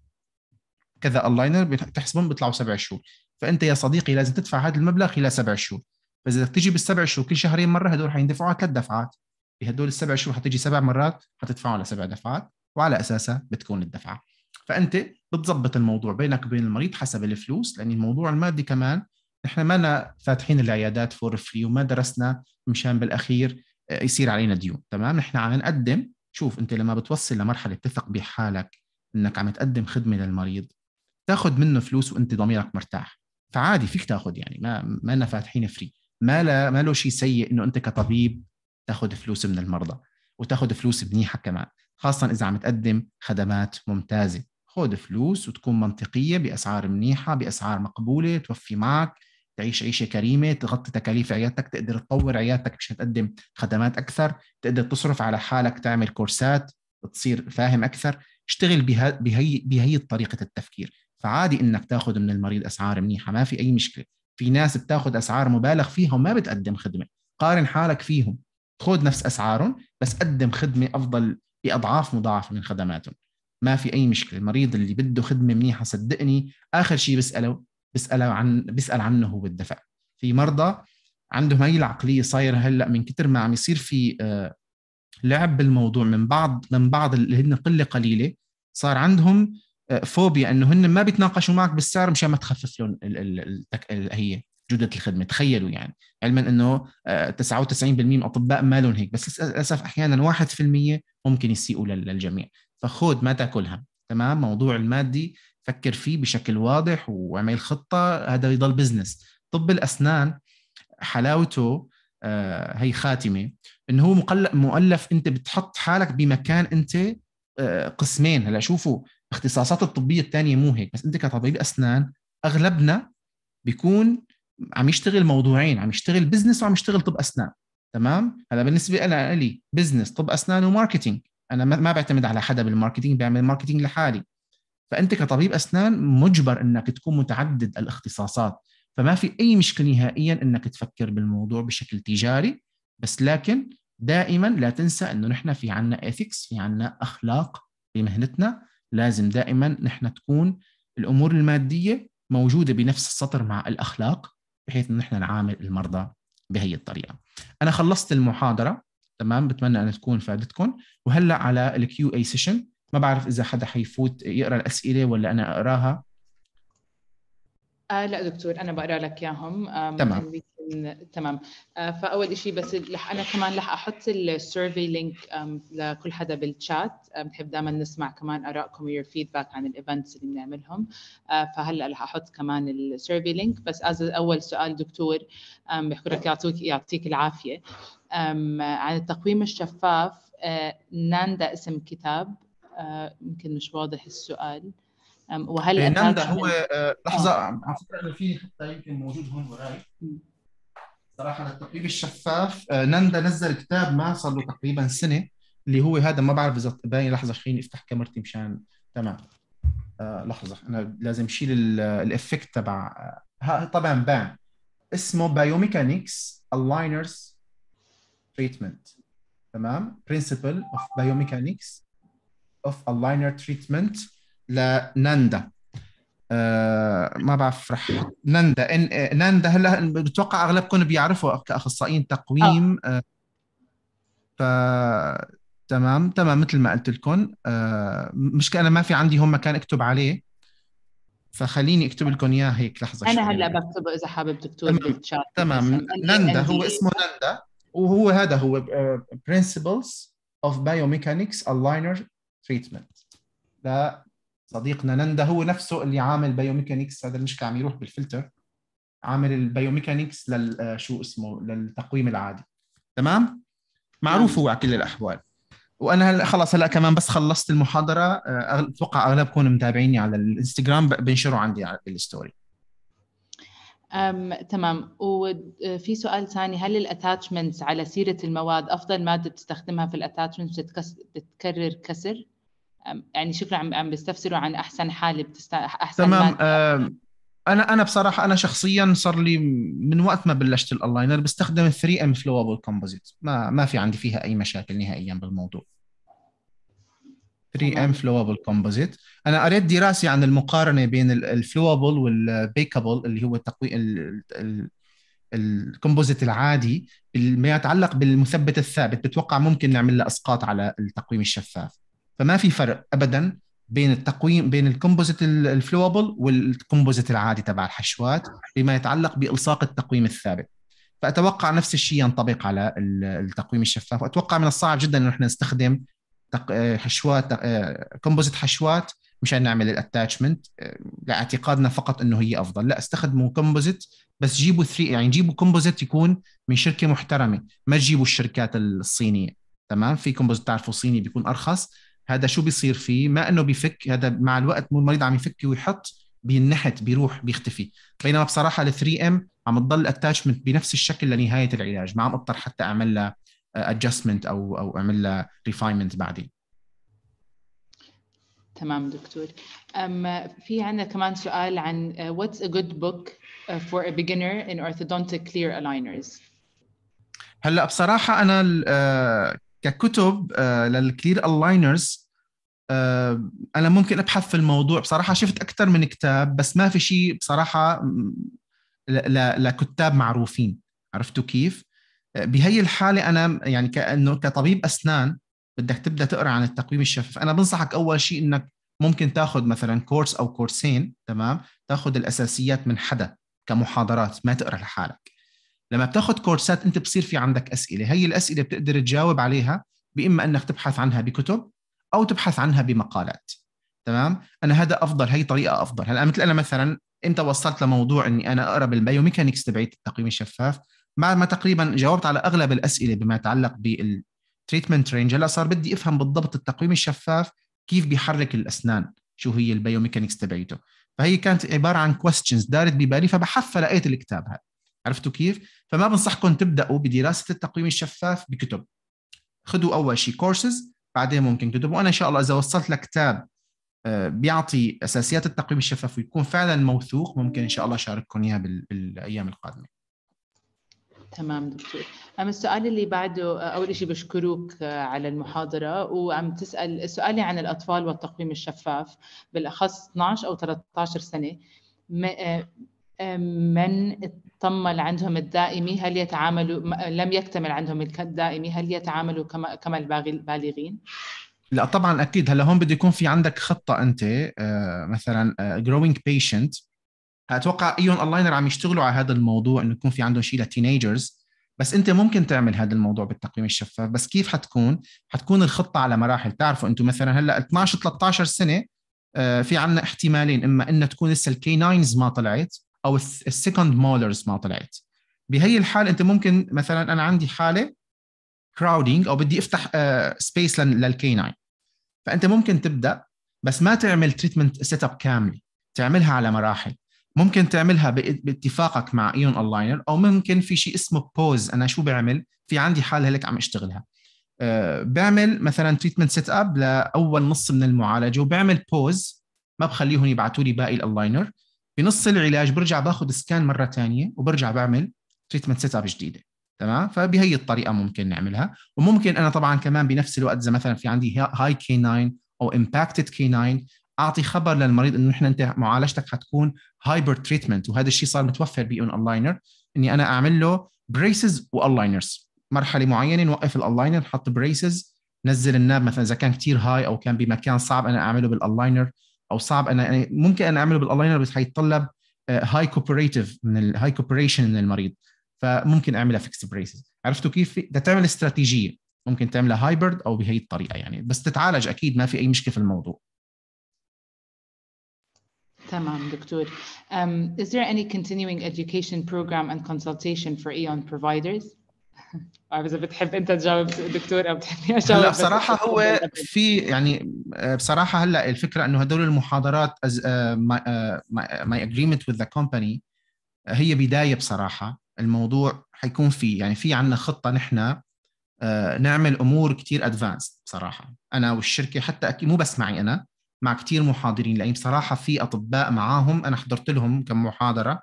كذا اللاينر بتحسبهم بيطلعوا سبع شهور فانت يا صديقي لازم تدفع هذا المبلغ خلال سبع شهور فاذا بدك تيجي بالسبع شهور كل شهرين مره هدول حيندفعوا على ثلاث دفعات بهدول السبع شهور حتيجي سبع مرات حتدفعوا على سبع دفعات وعلى اساسها بتكون الدفعه فانت بتظبط الموضوع بينك وبين المريض حسب الفلوس لان الموضوع المادي كمان نحن ما فاتحين العيادات فور فري وما درسنا مشان بالاخير آه، يصير علينا ديون تمام نحن عم نقدم شوف انت لما بتوصل لمرحله تثق بحالك انك عم تقدم خدمه للمريض تاخذ منه فلوس وانت ضميرك مرتاح فعادي فيك تاخذ يعني ما ما لنا فاتحين فري ما لا ما له شيء سيء انه انت كطبيب تاخذ فلوس من المرضى وتاخذ فلوس منيحه كمان خاصه اذا عم تقدم خدمات ممتازه خذ فلوس وتكون منطقيه باسعار منيحه باسعار مقبوله توفي معك تعيش عيشه كريمه تغطي تكاليف عيادتك تقدر تطور عيادتك مشان تقدم خدمات اكثر تقدر تصرف على حالك تعمل كورسات تصير فاهم اكثر اشتغل بها بهي بهي طريقه التفكير فعادي انك تاخذ من المريض اسعار منيحه ما في اي مشكله في ناس بتاخذ اسعار مبالغ فيها وما بتقدم خدمه قارن حالك فيهم خذ نفس اسعارهم بس قدم خدمه افضل باضعاف مضاعفه من خدماتهم ما في اي مشكله المريض اللي بده خدمه منيحه صدقني اخر شيء بساله بيسال عن بيسال عنه هو الدفع في مرضى عنده ميل عقليه صايره هلا من كتر ما عم يصير في آه، لعب بالموضوع من بعض من بعض اللي هن قله قليله صار عندهم آه، فوبيا انه هن ما بيتناقشوا معك بالسعر مشان ما تخفف لهم هي جوده الخدمه تخيلوا يعني علما انه 99% آه، من الاطباء ما لهم هيك بس للاسف احيانا 1% ممكن يسيئوا للجميع فخود ما تاكلها تمام موضوع المادي فكر فيه بشكل واضح واعمل خطه هذا يضل بزنس طب الاسنان حلاوته آه، هي خاتمه انه هو مؤلف انت بتحط حالك بمكان انت آه، قسمين هلا شوفوا اختصاصات الطبيه الثانيه مو هيك بس انت كطبيب اسنان اغلبنا بيكون عم يشتغل موضوعين عم يشتغل بزنس وعم يشتغل طب اسنان تمام هلا بالنسبه انا لي بزنس طب اسنان وماركتينج انا ما بعتمد على حدا بالماركتينج بعمل ماركتينج لحالي فانت كطبيب اسنان مجبر انك تكون متعدد الاختصاصات فما في اي مشكله نهائيا انك تفكر بالموضوع بشكل تجاري بس لكن دائما لا تنسى انه نحن في عنا اثكس في عنا اخلاق بمهنتنا لازم دائما نحن تكون الامور الماديه موجوده بنفس السطر مع الاخلاق بحيث ان نحن نعامل المرضى بهي الطريقه انا خلصت المحاضره تمام بتمنى ان تكون فادتكم وهلا على الكيو اي سيشن ما بعرف اذا حدا حيفوت يقرا الاسئله ولا انا اقراها آه لا دكتور انا بقرا لك اياهم تمام تمام آه فاول شيء بس انا كمان رح احط السيرفي لينك لكل حدا بالشات آه، بنحب دائما نسمع كمان ارائكم ويور فيدباك عن الايفنتس اللي بنعملهم آه فهلا رح احط كمان السيرفي لينك بس از اول سؤال دكتور بحكوا لك يعطيك يعطيك العافيه عن التقويم الشفاف آه ناندا اسم كتاب يمكن مش واضح السؤال وهل إيه، نندا هو آه، لحظه آه. على فكره انا في حتى يمكن موجود هون وراي صراحه التقريب الشفاف آه، نندا نزل كتاب ما صار له تقريبا سنه اللي هو هذا ما بعرف اذا باين لحظه خليني افتح كاميرتي مشان تمام لحظه انا لازم شيل الافكت تبع طبعا بان اسمه بايوميكانكس الاينرز تريتمنت تمام برنسبل اوف بايوميكانكس of aligner treatment لناندا آه، ما بعرف رح ناندا ناندا هلا بتوقع اغلبكم بيعرفوا كاخصائيين تقويم آه. آه، ف تمام تمام مثل ما قلت لكم مش انا ما في عندي هم مكان اكتب عليه فخليني اكتب لكم اياه هيك لحظه انا هلا بكتبه اذا حابب دكتور بالشات تمام ناندا هو اسمه ناندا وهو هذا هو برنسبلز اوف بايوميكانكس الاينر تريتمنت لا صديقنا نندا هو نفسه اللي عامل بيوميكانيكس هذا مش عم يروح بالفلتر عامل البيوميكانيكس لل آه، شو اسمه للتقويم العادي تمام معروف هو على كل الاحوال وانا هلا خلص هلا كمان بس خلصت المحاضره آه، اتوقع اغلبكم متابعيني على الانستغرام بنشره عندي على الستوري أم، تمام وفي آه، سؤال ثاني هل الاتاتشمنتس على سيره المواد افضل ماده بتستخدمها في الاتاتشمنتس بتكرر كسر يعني شكرا عم عم بيستفسروا عن احسن حاله بتست... احسن تمام انا انا بصراحه انا شخصيا صار لي من وقت ما بلشت الالاينر بستخدم 3 ام فلوبل كومبوزيت ما ما في عندي فيها اي مشاكل نهائيا بالموضوع 3 ام فلوبل كومبوزيت انا قريت دراسه عن المقارنه بين الفلوبل والبيكابل اللي هو التقوي الكومبوزيت العادي بما يتعلق بالمثبت الثابت بتوقع ممكن نعمل له اسقاط على التقويم الشفاف فما في فرق ابدا بين التقويم بين الكومبوزيت الفلوبل والكومبوزيت العادي تبع الحشوات بما يتعلق بالصاق التقويم الثابت فاتوقع نفس الشيء ينطبق على التقويم الشفاف واتوقع من الصعب جدا انه نحن نستخدم آه، حشوات كومبوزيت آه، حشوات مشان نعمل الاتاتشمنت آه، لاعتقادنا فقط انه هي افضل لا استخدموا كومبوزيت بس جيبوا ثري يعني جيبوا كومبوزيت يكون من شركه محترمه ما تجيبوا الشركات الصينيه تمام في كومبوزيت تعرفوا صيني بيكون ارخص هذا شو بيصير فيه ما انه بيفك هذا مع الوقت مو المريض عم يفك ويحط بينحت بيروح بيختفي بينما بصراحه ال 3 ام عم تضل الاتاتشمنت بنفس الشكل لنهايه العلاج ما عم اضطر حتى اعمل لها ادجستمنت او او اعمل لها ريفاينمنت بعدين تمام دكتور أم في عندنا كمان سؤال عن uh, what's a good book uh, for a beginner in orthodontic clear aligners هلا بصراحه انا آه، ككتب آه، للكلير الاينرز آه، انا ممكن ابحث في الموضوع بصراحه شفت اكثر من كتاب بس ما في شيء بصراحه لكتاب معروفين عرفتوا كيف آه، بهي الحاله انا يعني كانه كطبيب اسنان بدك تبدا تقرا عن التقويم الشفاف انا بنصحك اول شيء انك ممكن تاخذ مثلا كورس او كورسين تمام تاخذ الاساسيات من حدا كمحاضرات ما تقرا لحالك لما بتاخذ كورسات انت بصير في عندك اسئله هي الاسئله بتقدر تجاوب عليها باما انك تبحث عنها بكتب او تبحث عنها بمقالات تمام انا هذا افضل هي طريقه افضل هلا مثل انا مثلا انت وصلت لموضوع اني انا اقرا بالبيوميكانكس تبعت التقويم الشفاف بعد ما تقريبا جاوبت على اغلب الاسئله بما يتعلق بالتريتمنت رينج هلا صار بدي افهم بالضبط التقويم الشفاف كيف بيحرك الاسنان شو هي البيوميكانكس تبعيته فهي كانت عباره عن كويستشنز دارت ببالي فبحثت فلقيت الكتاب هذا عرفتوا كيف؟ فما بنصحكم تبداوا بدراسه التقويم الشفاف بكتب خذوا اول شيء كورسز بعدين ممكن كتب وانا ان شاء الله اذا وصلت لكتاب آه، بيعطي اساسيات التقويم الشفاف ويكون فعلا موثوق ممكن ان شاء الله اشارككم اياه بالايام القادمه تمام دكتور أما السؤال اللي بعده آه، أول شيء بشكروك آه، على المحاضرة وعم تسأل سؤالي عن الأطفال والتقويم الشفاف بالأخص 12 أو 13 سنة من تم عندهم الدائمي هل يتعاملوا لم يكتمل عندهم الدائمي هل يتعاملوا كما كما البالغين؟ لا طبعا اكيد هلا هون بده يكون في عندك خطه انت آه، مثلا جروينج آه، بيشنت اتوقع ايون اونلاينر عم يشتغلوا على هذا الموضوع انه يكون في عندهم شيء لتينيجرز بس انت ممكن تعمل هذا الموضوع بالتقييم الشفاف بس كيف حتكون حتكون الخطه على مراحل تعرفوا انتم مثلا هلا 12 13 سنه آه، في عندنا احتمالين اما انها تكون لسه الكي 9 ما طلعت او السكند مولرز ما طلعت بهي الحال انت ممكن مثلا انا عندي حاله كراودينج او بدي افتح سبيس آه، للكيناين فانت ممكن تبدا بس ما تعمل تريتمنت سيت اب كامله تعملها على مراحل ممكن تعملها باتفاقك مع ايون اونلاينر او ممكن في شيء اسمه بوز انا شو بعمل في عندي حاله هيك عم اشتغلها أه بعمل مثلا تريتمنت سيت اب لاول نص من المعالجه وبعمل بوز ما بخليهم يبعثوا لي باقي الالاينر بنص العلاج برجع باخذ سكان مره ثانيه وبرجع بعمل تريتمنت سيت اب جديده تمام فبهي الطريقه ممكن نعملها وممكن انا طبعا كمان بنفس الوقت اذا مثلا في عندي هاي كي 9 او امباكتد كي 9 اعطي خبر للمريض انه نحن انت معالجتك حتكون هايبر تريتمنت وهذا الشيء صار متوفر باون الاينر اني انا اعمل له بريسز والاينرز مرحله معينه نوقف الاينر نحط بريسز نزل الناب مثلا اذا كان كثير هاي او كان بمكان صعب انا اعمله بالالاينر او صعب انا يعني ممكن انا اعمله بالالاينر بس هيتطلب هاي آه، كوبريتيف من الهاي كوبريشن من المريض فممكن اعملها فيكس بريسز عرفتوا كيف ده تعمل استراتيجيه ممكن تعملها هايبرد او بهي الطريقه يعني بس تتعالج اكيد ما في اي مشكله في الموضوع تمام دكتور um, is there any continuing education program and consultation for eon providers عارف اذا بتحب انت تجاوب دكتور او بتحبني اجاوب هلا بصراحه هو في يعني آه، بصراحه هلا الفكره انه هدول المحاضرات ماي اجريمنت وذ ذا كومباني هي بدايه بصراحه الموضوع حيكون في يعني في عندنا خطه نحن آه، نعمل امور كثير ادفانس بصراحه انا والشركه حتى مو بس معي انا مع كثير محاضرين لان بصراحه في اطباء معاهم انا حضرت لهم كم محاضره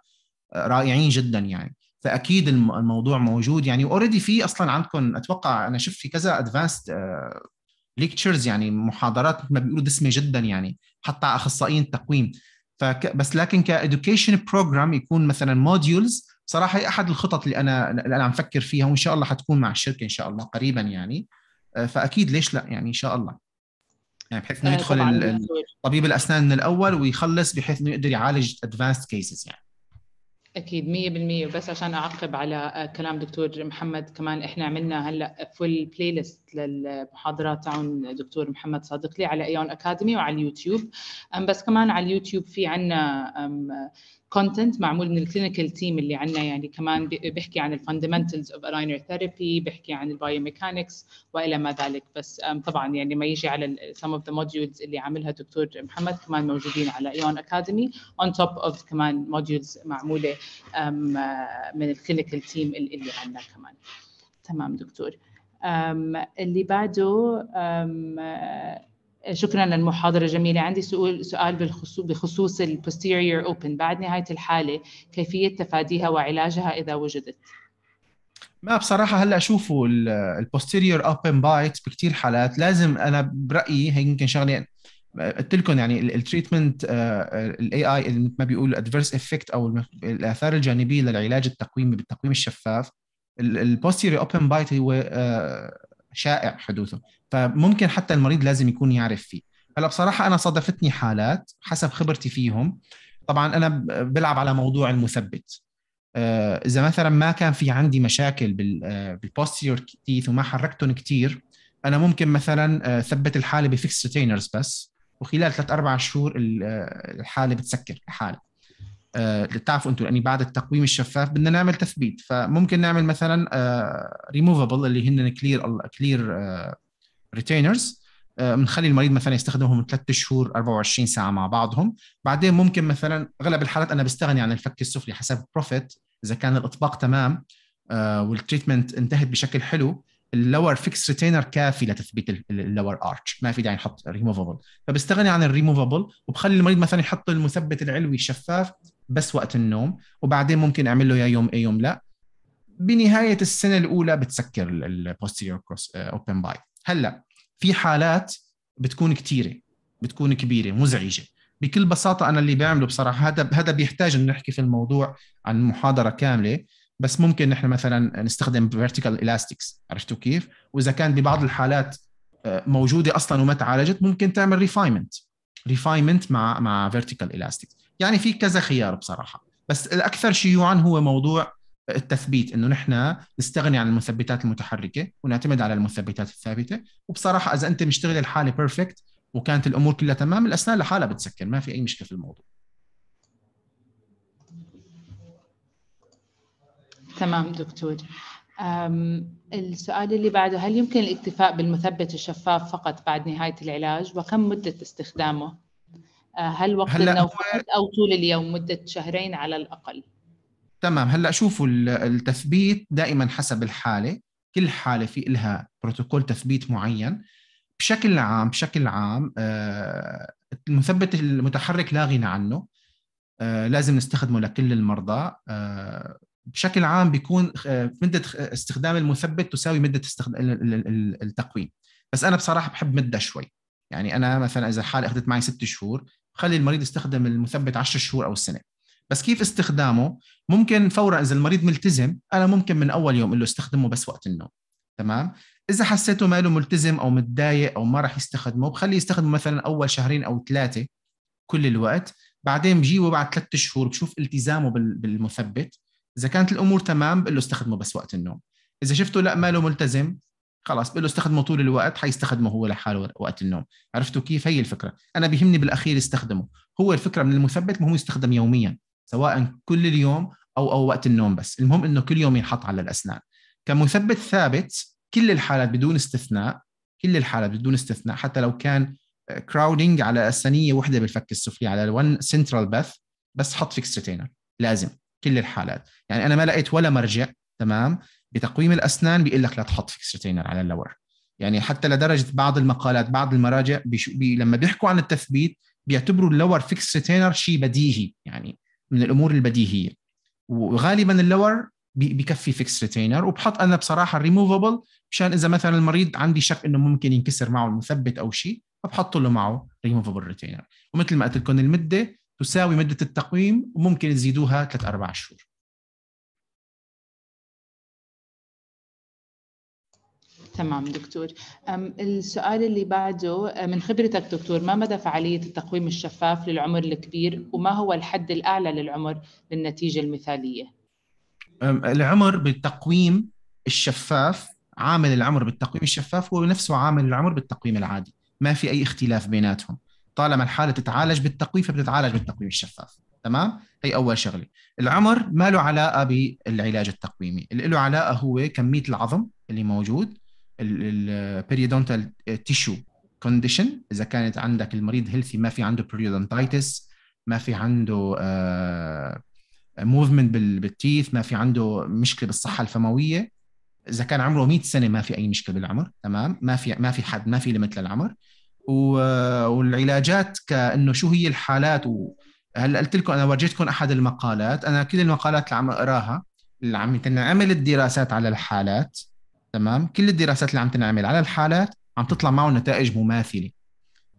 آه، رائعين جدا يعني فاكيد الموضوع موجود يعني اوريدي في اصلا عندكم اتوقع انا شفت في كذا ادفانسد آه، ليكتشرز يعني محاضرات مثل ما بيقولوا دسمه جدا يعني حتى اخصائيين التقويم فك بس لكن كادوكيشن بروجرام يكون مثلا موديولز صراحه هي احد الخطط اللي انا اللي انا عم فكر فيها وان شاء الله حتكون مع الشركه ان شاء الله قريبا يعني آه، فاكيد ليش لا يعني ان شاء الله يعني بحيث انه آه، يدخل طبيب الاسنان من الاول ويخلص بحيث انه يقدر يعالج ادفانسد كيسز يعني اكيد 100% وبس عشان اعقب على كلام دكتور محمد كمان احنا عملنا هلا فول بلاي ليست للمحاضرة تاعون دكتور محمد صادقلي على ايون اكاديمي وعلى اليوتيوب بس كمان على اليوتيوب في عنا كونتنت معمول من الكلينيكال تيم اللي عندنا يعني كمان بيحكي عن الفاندمنتالز اوف الاينر ثيرابي بيحكي عن البايوميكانكس والى ما ذلك بس طبعا يعني ما يجي على some of the modules اللي عاملها دكتور محمد كمان موجودين على ايون اكاديمي on top of كمان modules معموله من الكلينيكال تيم اللي عندنا كمان تمام دكتور اللي بعده آه، شكرا للمحاضرة الجميلة عندي سؤال سؤال بخصوص البوستيريور اوبن بعد نهاية الحالة كيفية تفاديها وعلاجها إذا وجدت؟ ما بصراحة هلا شوفوا البوستيريور اوبن بايت بكثير حالات لازم انا برايي هي يمكن شغله آه، قلت لكم يعني التريتمنت الاي اي ما بيقولوا ادفيرس افكت او الاثار الجانبيه للعلاج التقويمي بالتقويم الشفاف البوستيري اوبن بايت هو آه، شائع حدوثه فممكن حتى المريض لازم يكون يعرف فيه هلا بصراحه انا صادفتني حالات حسب خبرتي فيهم طبعا انا بلعب على موضوع المثبت آه، اذا مثلا ما كان في عندي مشاكل بالبوستيريور آه، تيث وما حركتهم كثير انا ممكن مثلا ثبت الحاله بفيكس ريتينرز بس وخلال ثلاث اربع شهور الحاله بتسكر لحالها بتعرفوا آه، انتم يعني بعد التقويم الشفاف بدنا نعمل تثبيت فممكن نعمل مثلا ريموفبل آه، اللي هن كلير كلير ريتينرز بنخلي المريض مثلا يستخدمهم ثلاث شهور 24 ساعه مع بعضهم بعدين ممكن مثلا اغلب الحالات انا بستغني عن الفك السفلي حسب بروفيت اذا كان الاطباق تمام آه، والتريتمنت انتهت بشكل حلو اللور فيكس ريتينر كافي لتثبيت اللور ارش ما في داعي نحط ريموفبل فبستغني عن الريموفبل وبخلي المريض مثلا يحط المثبت العلوي الشفاف بس وقت النوم وبعدين ممكن اعمل له يا يوم اي يوم لا بنهايه السنه الاولى بتسكر البوستيريور كروس اوبن باي هلا في حالات بتكون كثيره بتكون كبيره مزعجه بكل بساطه انا اللي بعمله بصراحه هذا هذا بيحتاج انه نحكي في الموضوع عن محاضره كامله بس ممكن نحن مثلا نستخدم فيرتيكال الاستكس عرفتوا كيف واذا كان ببعض الحالات آه، موجوده اصلا وما تعالجت ممكن تعمل ريفاينمنت ريفاينمنت مع مع فيرتيكال الاستكس يعني في كذا خيار بصراحه بس الاكثر شيوعا هو موضوع التثبيت انه نحن نستغني عن المثبتات المتحركه ونعتمد على المثبتات الثابته وبصراحه اذا انت مشتغل الحاله بيرفكت وكانت الامور كلها تمام الاسنان لحالها بتسكر ما في اي مشكله في الموضوع تمام دكتور السؤال اللي بعده هل يمكن الاكتفاء بالمثبت الشفاف فقط بعد نهايه العلاج وكم مده استخدامه آه، هل وقت هلأ النوم أو طول اليوم مدة شهرين على الأقل تمام هلا شوفوا التثبيت دائما حسب الحاله كل حاله في لها بروتوكول تثبيت معين بشكل عام بشكل عام آه، المثبت المتحرك لا غنى عنه آه، لازم نستخدمه لكل المرضى بشكل عام بيكون مده استخدام المثبت تساوي مده التقويم بس انا بصراحه بحب مده شوي يعني انا مثلا اذا الحاله اخذت معي ست شهور خلي المريض يستخدم المثبت 10 شهور او السنه بس كيف استخدامه ممكن فورا اذا المريض ملتزم انا ممكن من اول يوم له استخدمه بس وقت النوم تمام اذا حسيته ماله ملتزم او متضايق او ما راح يستخدمه بخليه يستخدمه مثلا اول شهرين او ثلاثه كل الوقت بعدين بجيبه بعد ثلاثة شهور بشوف التزامه بالمثبت اذا كانت الامور تمام بقول له استخدمه بس وقت النوم اذا شفته لا ماله ملتزم خلاص بقول له استخدمه طول الوقت حيستخدمه هو لحاله وقت النوم عرفتوا كيف هي الفكره انا بيهمني بالاخير استخدمه هو الفكره من المثبت المهم يستخدم يوميا سواء كل اليوم او او وقت النوم بس المهم انه كل يوم ينحط على الاسنان كمثبت ثابت كل الحالات بدون استثناء كل الحالات بدون استثناء حتى لو كان كراودنج آه، على الثانيه وحده بالفك السفلي على ال1 سنترال باث بس حط فيكس ريتينر لازم كل الحالات يعني انا ما لقيت ولا مرجع تمام بتقويم الاسنان بيقول لك لا تحط فيكس ريتينر على اللور يعني حتى لدرجه بعض المقالات بعض المراجع بيشو بي لما بيحكوا عن التثبيت بيعتبروا اللور فيكس ريتينر شيء بديهي يعني من الامور البديهيه وغالبا اللور بكفي فيكس ريتينر وبحط انا بصراحه الريموفبل مشان اذا مثلا المريض عندي شك انه ممكن ينكسر معه المثبت او شيء فبحط له معه ريموفبل ريتينر ومثل ما قلت لكم المده تساوي مده التقويم وممكن تزيدوها ثلاث اربع شهور تمام دكتور السؤال اللي بعده من خبرتك دكتور ما مدى فعالية التقويم الشفاف للعمر الكبير وما هو الحد الأعلى للعمر للنتيجة المثالية؟ العمر بالتقويم الشفاف عامل العمر بالتقويم الشفاف هو نفسه عامل العمر بالتقويم العادي ما في أي اختلاف بيناتهم طالما الحالة تتعالج بالتقويم فبتتعالج بالتقويم الشفاف تمام هي اول شغله العمر ما له علاقه بالعلاج التقويمي اللي له علاقه هو كميه العظم اللي موجود البريودونتال تيشو كونديشن اذا كانت عندك المريض هيلثي ما في عنده بريودونتايتس ما في عنده موفمنت آه، بالتيث ما في عنده مشكله بالصحه الفمويه اذا كان عمره 100 سنه ما في اي مشكله بالعمر تمام ما في ما في حد ما في ليمت للعمر والعلاجات كانه شو هي الحالات هلا قلت لكم انا ورجيتكم احد المقالات انا كل المقالات اللي عم اقراها اللي عم تنعمل الدراسات على الحالات تمام كل الدراسات اللي عم تنعمل على الحالات عم تطلع معه نتائج مماثله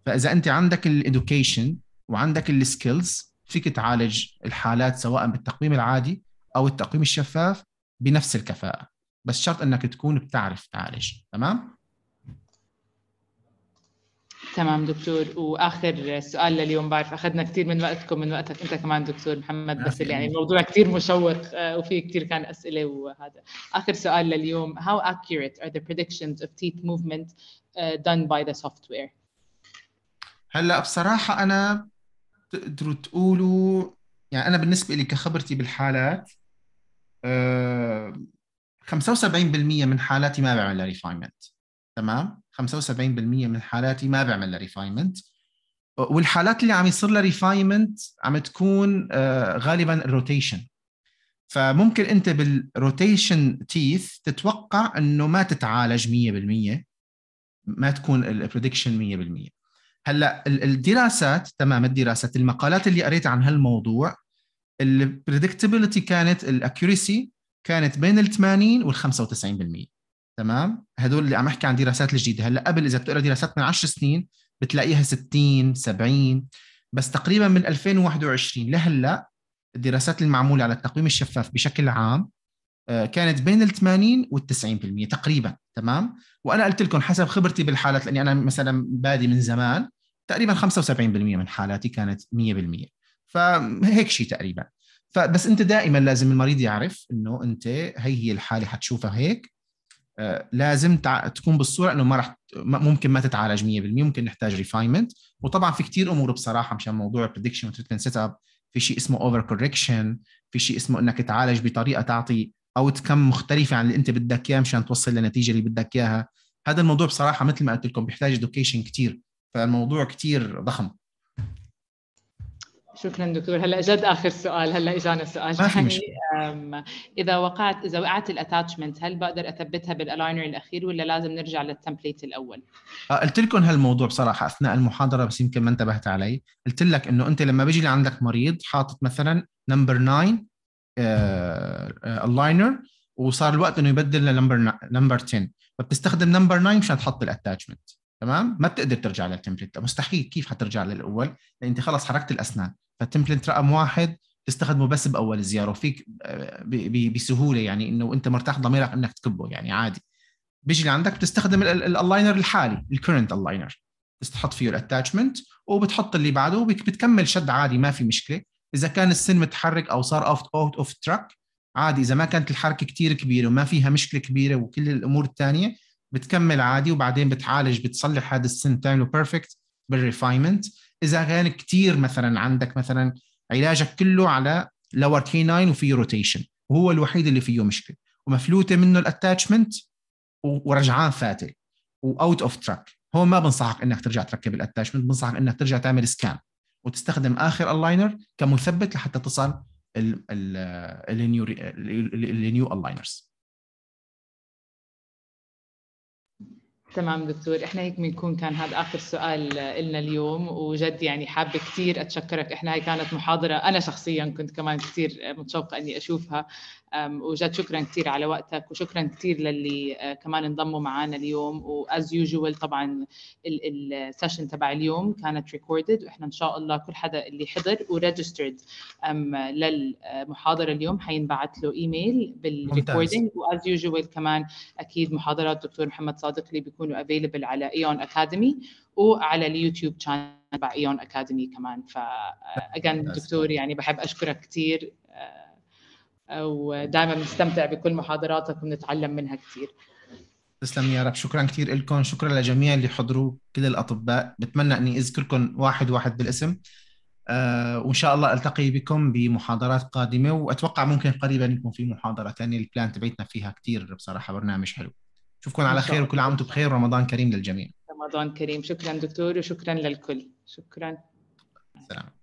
فاذا انت عندك الادوكيشن وعندك السكيلز فيك تعالج الحالات سواء بالتقويم العادي او التقويم الشفاف بنفس الكفاءه بس شرط انك تكون بتعرف تعالج تمام تمام دكتور واخر سؤال لليوم بعرف اخذنا كثير من وقتكم من وقتك انت كمان دكتور محمد بس يعني الموضوع كثير مشوق آه، وفي كثير كان اسئله وهذا اخر سؤال لليوم how accurate are the predictions of teeth movement آه، done by the software هلا بصراحه انا تقدروا تقولوا يعني انا بالنسبه لي كخبرتي بالحالات 75% آه، من حالاتي ما بعمل ريفاينمنت تمام 75% من حالاتي ما بعمل لها ريفاينمنت والحالات اللي عم يصير لها ريفاينمنت عم تكون آه، غالبا الروتيشن فممكن انت بالروتيشن تيث تتوقع انه ما تتعالج 100% ما تكون البريدكشن 100% هلا الدراسات تمام الدراسات المقالات اللي قريتها عن هالموضوع البريدكتبلتي كانت الاكيورسي كانت بين ال 80 وال 95% تمام هدول اللي عم احكي عن دراسات الجديده هلا قبل اذا بتقرا دراسات من 10 سنين بتلاقيها 60 70 بس تقريبا من 2021 لهلا الدراسات المعموله على التقويم الشفاف بشكل عام آه، كانت بين ال 80 وال 90% تقريبا تمام وانا قلت لكم حسب خبرتي بالحالات لاني انا مثلا بادي من زمان تقريبا 75% من حالاتي كانت 100% فهيك شيء تقريبا فبس انت دائما لازم المريض يعرف انه انت هي هي الحاله حتشوفها هيك آه، لازم تكون بالصوره انه ما راح ممكن ما تتعالج 100% ممكن نحتاج ريفاينمنت وطبعا في كثير امور بصراحه مشان موضوع البريدكشن وتريتمنت سيت اب في شيء اسمه اوفر كوركشن في شيء اسمه انك تعالج بطريقه تعطي اوت كم مختلفه عن اللي انت بدك اياه مشان توصل للنتيجه اللي بدك اياها هذا الموضوع بصراحه مثل ما قلت لكم بيحتاج ادوكيشن كثير فالموضوع كثير ضخم شكرا دكتور هلا جد اخر سؤال هلا اجانا سؤال ثاني يعني، اذا وقعت اذا وقعت الاتاتشمنت هل بقدر اثبتها بالالاينر الاخير ولا لازم نرجع للتمبليت الاول؟ آه، قلت لكم هالموضوع بصراحه اثناء المحاضره بس يمكن ما انتبهت علي، قلت لك انه انت لما بيجي لعندك مريض حاطط مثلا نمبر 9 الاينر وصار الوقت انه يبدل لنمبر نمبر 10 فبتستخدم نمبر 9 مشان تحط الاتاتشمنت تمام ما بتقدر ترجع للتمبلت مستحيل كيف حترجع للاول لان انت خلص حركت الاسنان فالتمبلت رقم واحد تستخدمه بس باول زياره وفيك آه، بسهوله يعني انه انت مرتاح ضميرك انك تكبه يعني عادي بيجي لعندك بتستخدم الالاينر الحالي الكرنت الاينر بتحط فيه الاتاتشمنت وبتحط اللي بعده وبتكمل شد عادي ما في مشكله اذا كان السن متحرك او صار اوت اوت اوف تراك عادي اذا ما كانت الحركه كثير كبيره وما فيها مشكله كبيره وكل الامور الثانيه بتكمل عادي وبعدين بتعالج بتصلح هذا السن بتعمله بيرفكت بالريفاينمنت اذا كان كثير مثلا عندك مثلا علاجك كله على لور كي 9 وفيه روتيشن وهو الوحيد اللي فيه مشكله ومفلوته منه الاتاتشمنت ورجعان فاتل واوت اوف تراك هون ما بنصحك انك ترجع تركب الاتاتشمنت بنصحك انك ترجع تعمل سكان وتستخدم اخر الاينر كمثبت لحتى تصل النيو النيو ال- تمام دكتور احنا هيك بنكون كان هذا اخر سؤال آه، لنا اليوم وجد يعني حابه كثير اتشكرك احنا هي كانت محاضره انا شخصيا كنت كمان كثير آه، متشوقه اني اشوفها وجد شكرا كثير على وقتك وشكرا كثير للي آه، كمان انضموا معنا اليوم واز يوجوال طبعا السيشن تبع اليوم كانت ريكوردد واحنا ان شاء الله كل حدا اللي حضر وريجسترد للمحاضره اليوم حينبعث له ايميل بالريكوردينج واز يوجوال كمان اكيد محاضرات دكتور محمد صادق اللي بيكونوا افيلبل على ايون اكاديمي وعلى اليوتيوب شانل تبع ايون اكاديمي كمان ف آه، دكتور يعني بحب اشكرك كثير ودائما بنستمتع بكل محاضراتك وبنتعلم منها كثير تسلم يا رب شكرا كثير لكم شكرا لجميع اللي حضروا كل الاطباء بتمنى اني اذكركم واحد واحد بالاسم آه وان شاء الله التقي بكم بمحاضرات قادمه واتوقع ممكن قريبا يكون في محاضره ثانيه البلان تبعتنا فيها كثير بصراحه برنامج حلو اشوفكم على خير وكل عام وانتم بخير ورمضان كريم للجميع رمضان كريم شكرا دكتور وشكرا للكل شكرا سلام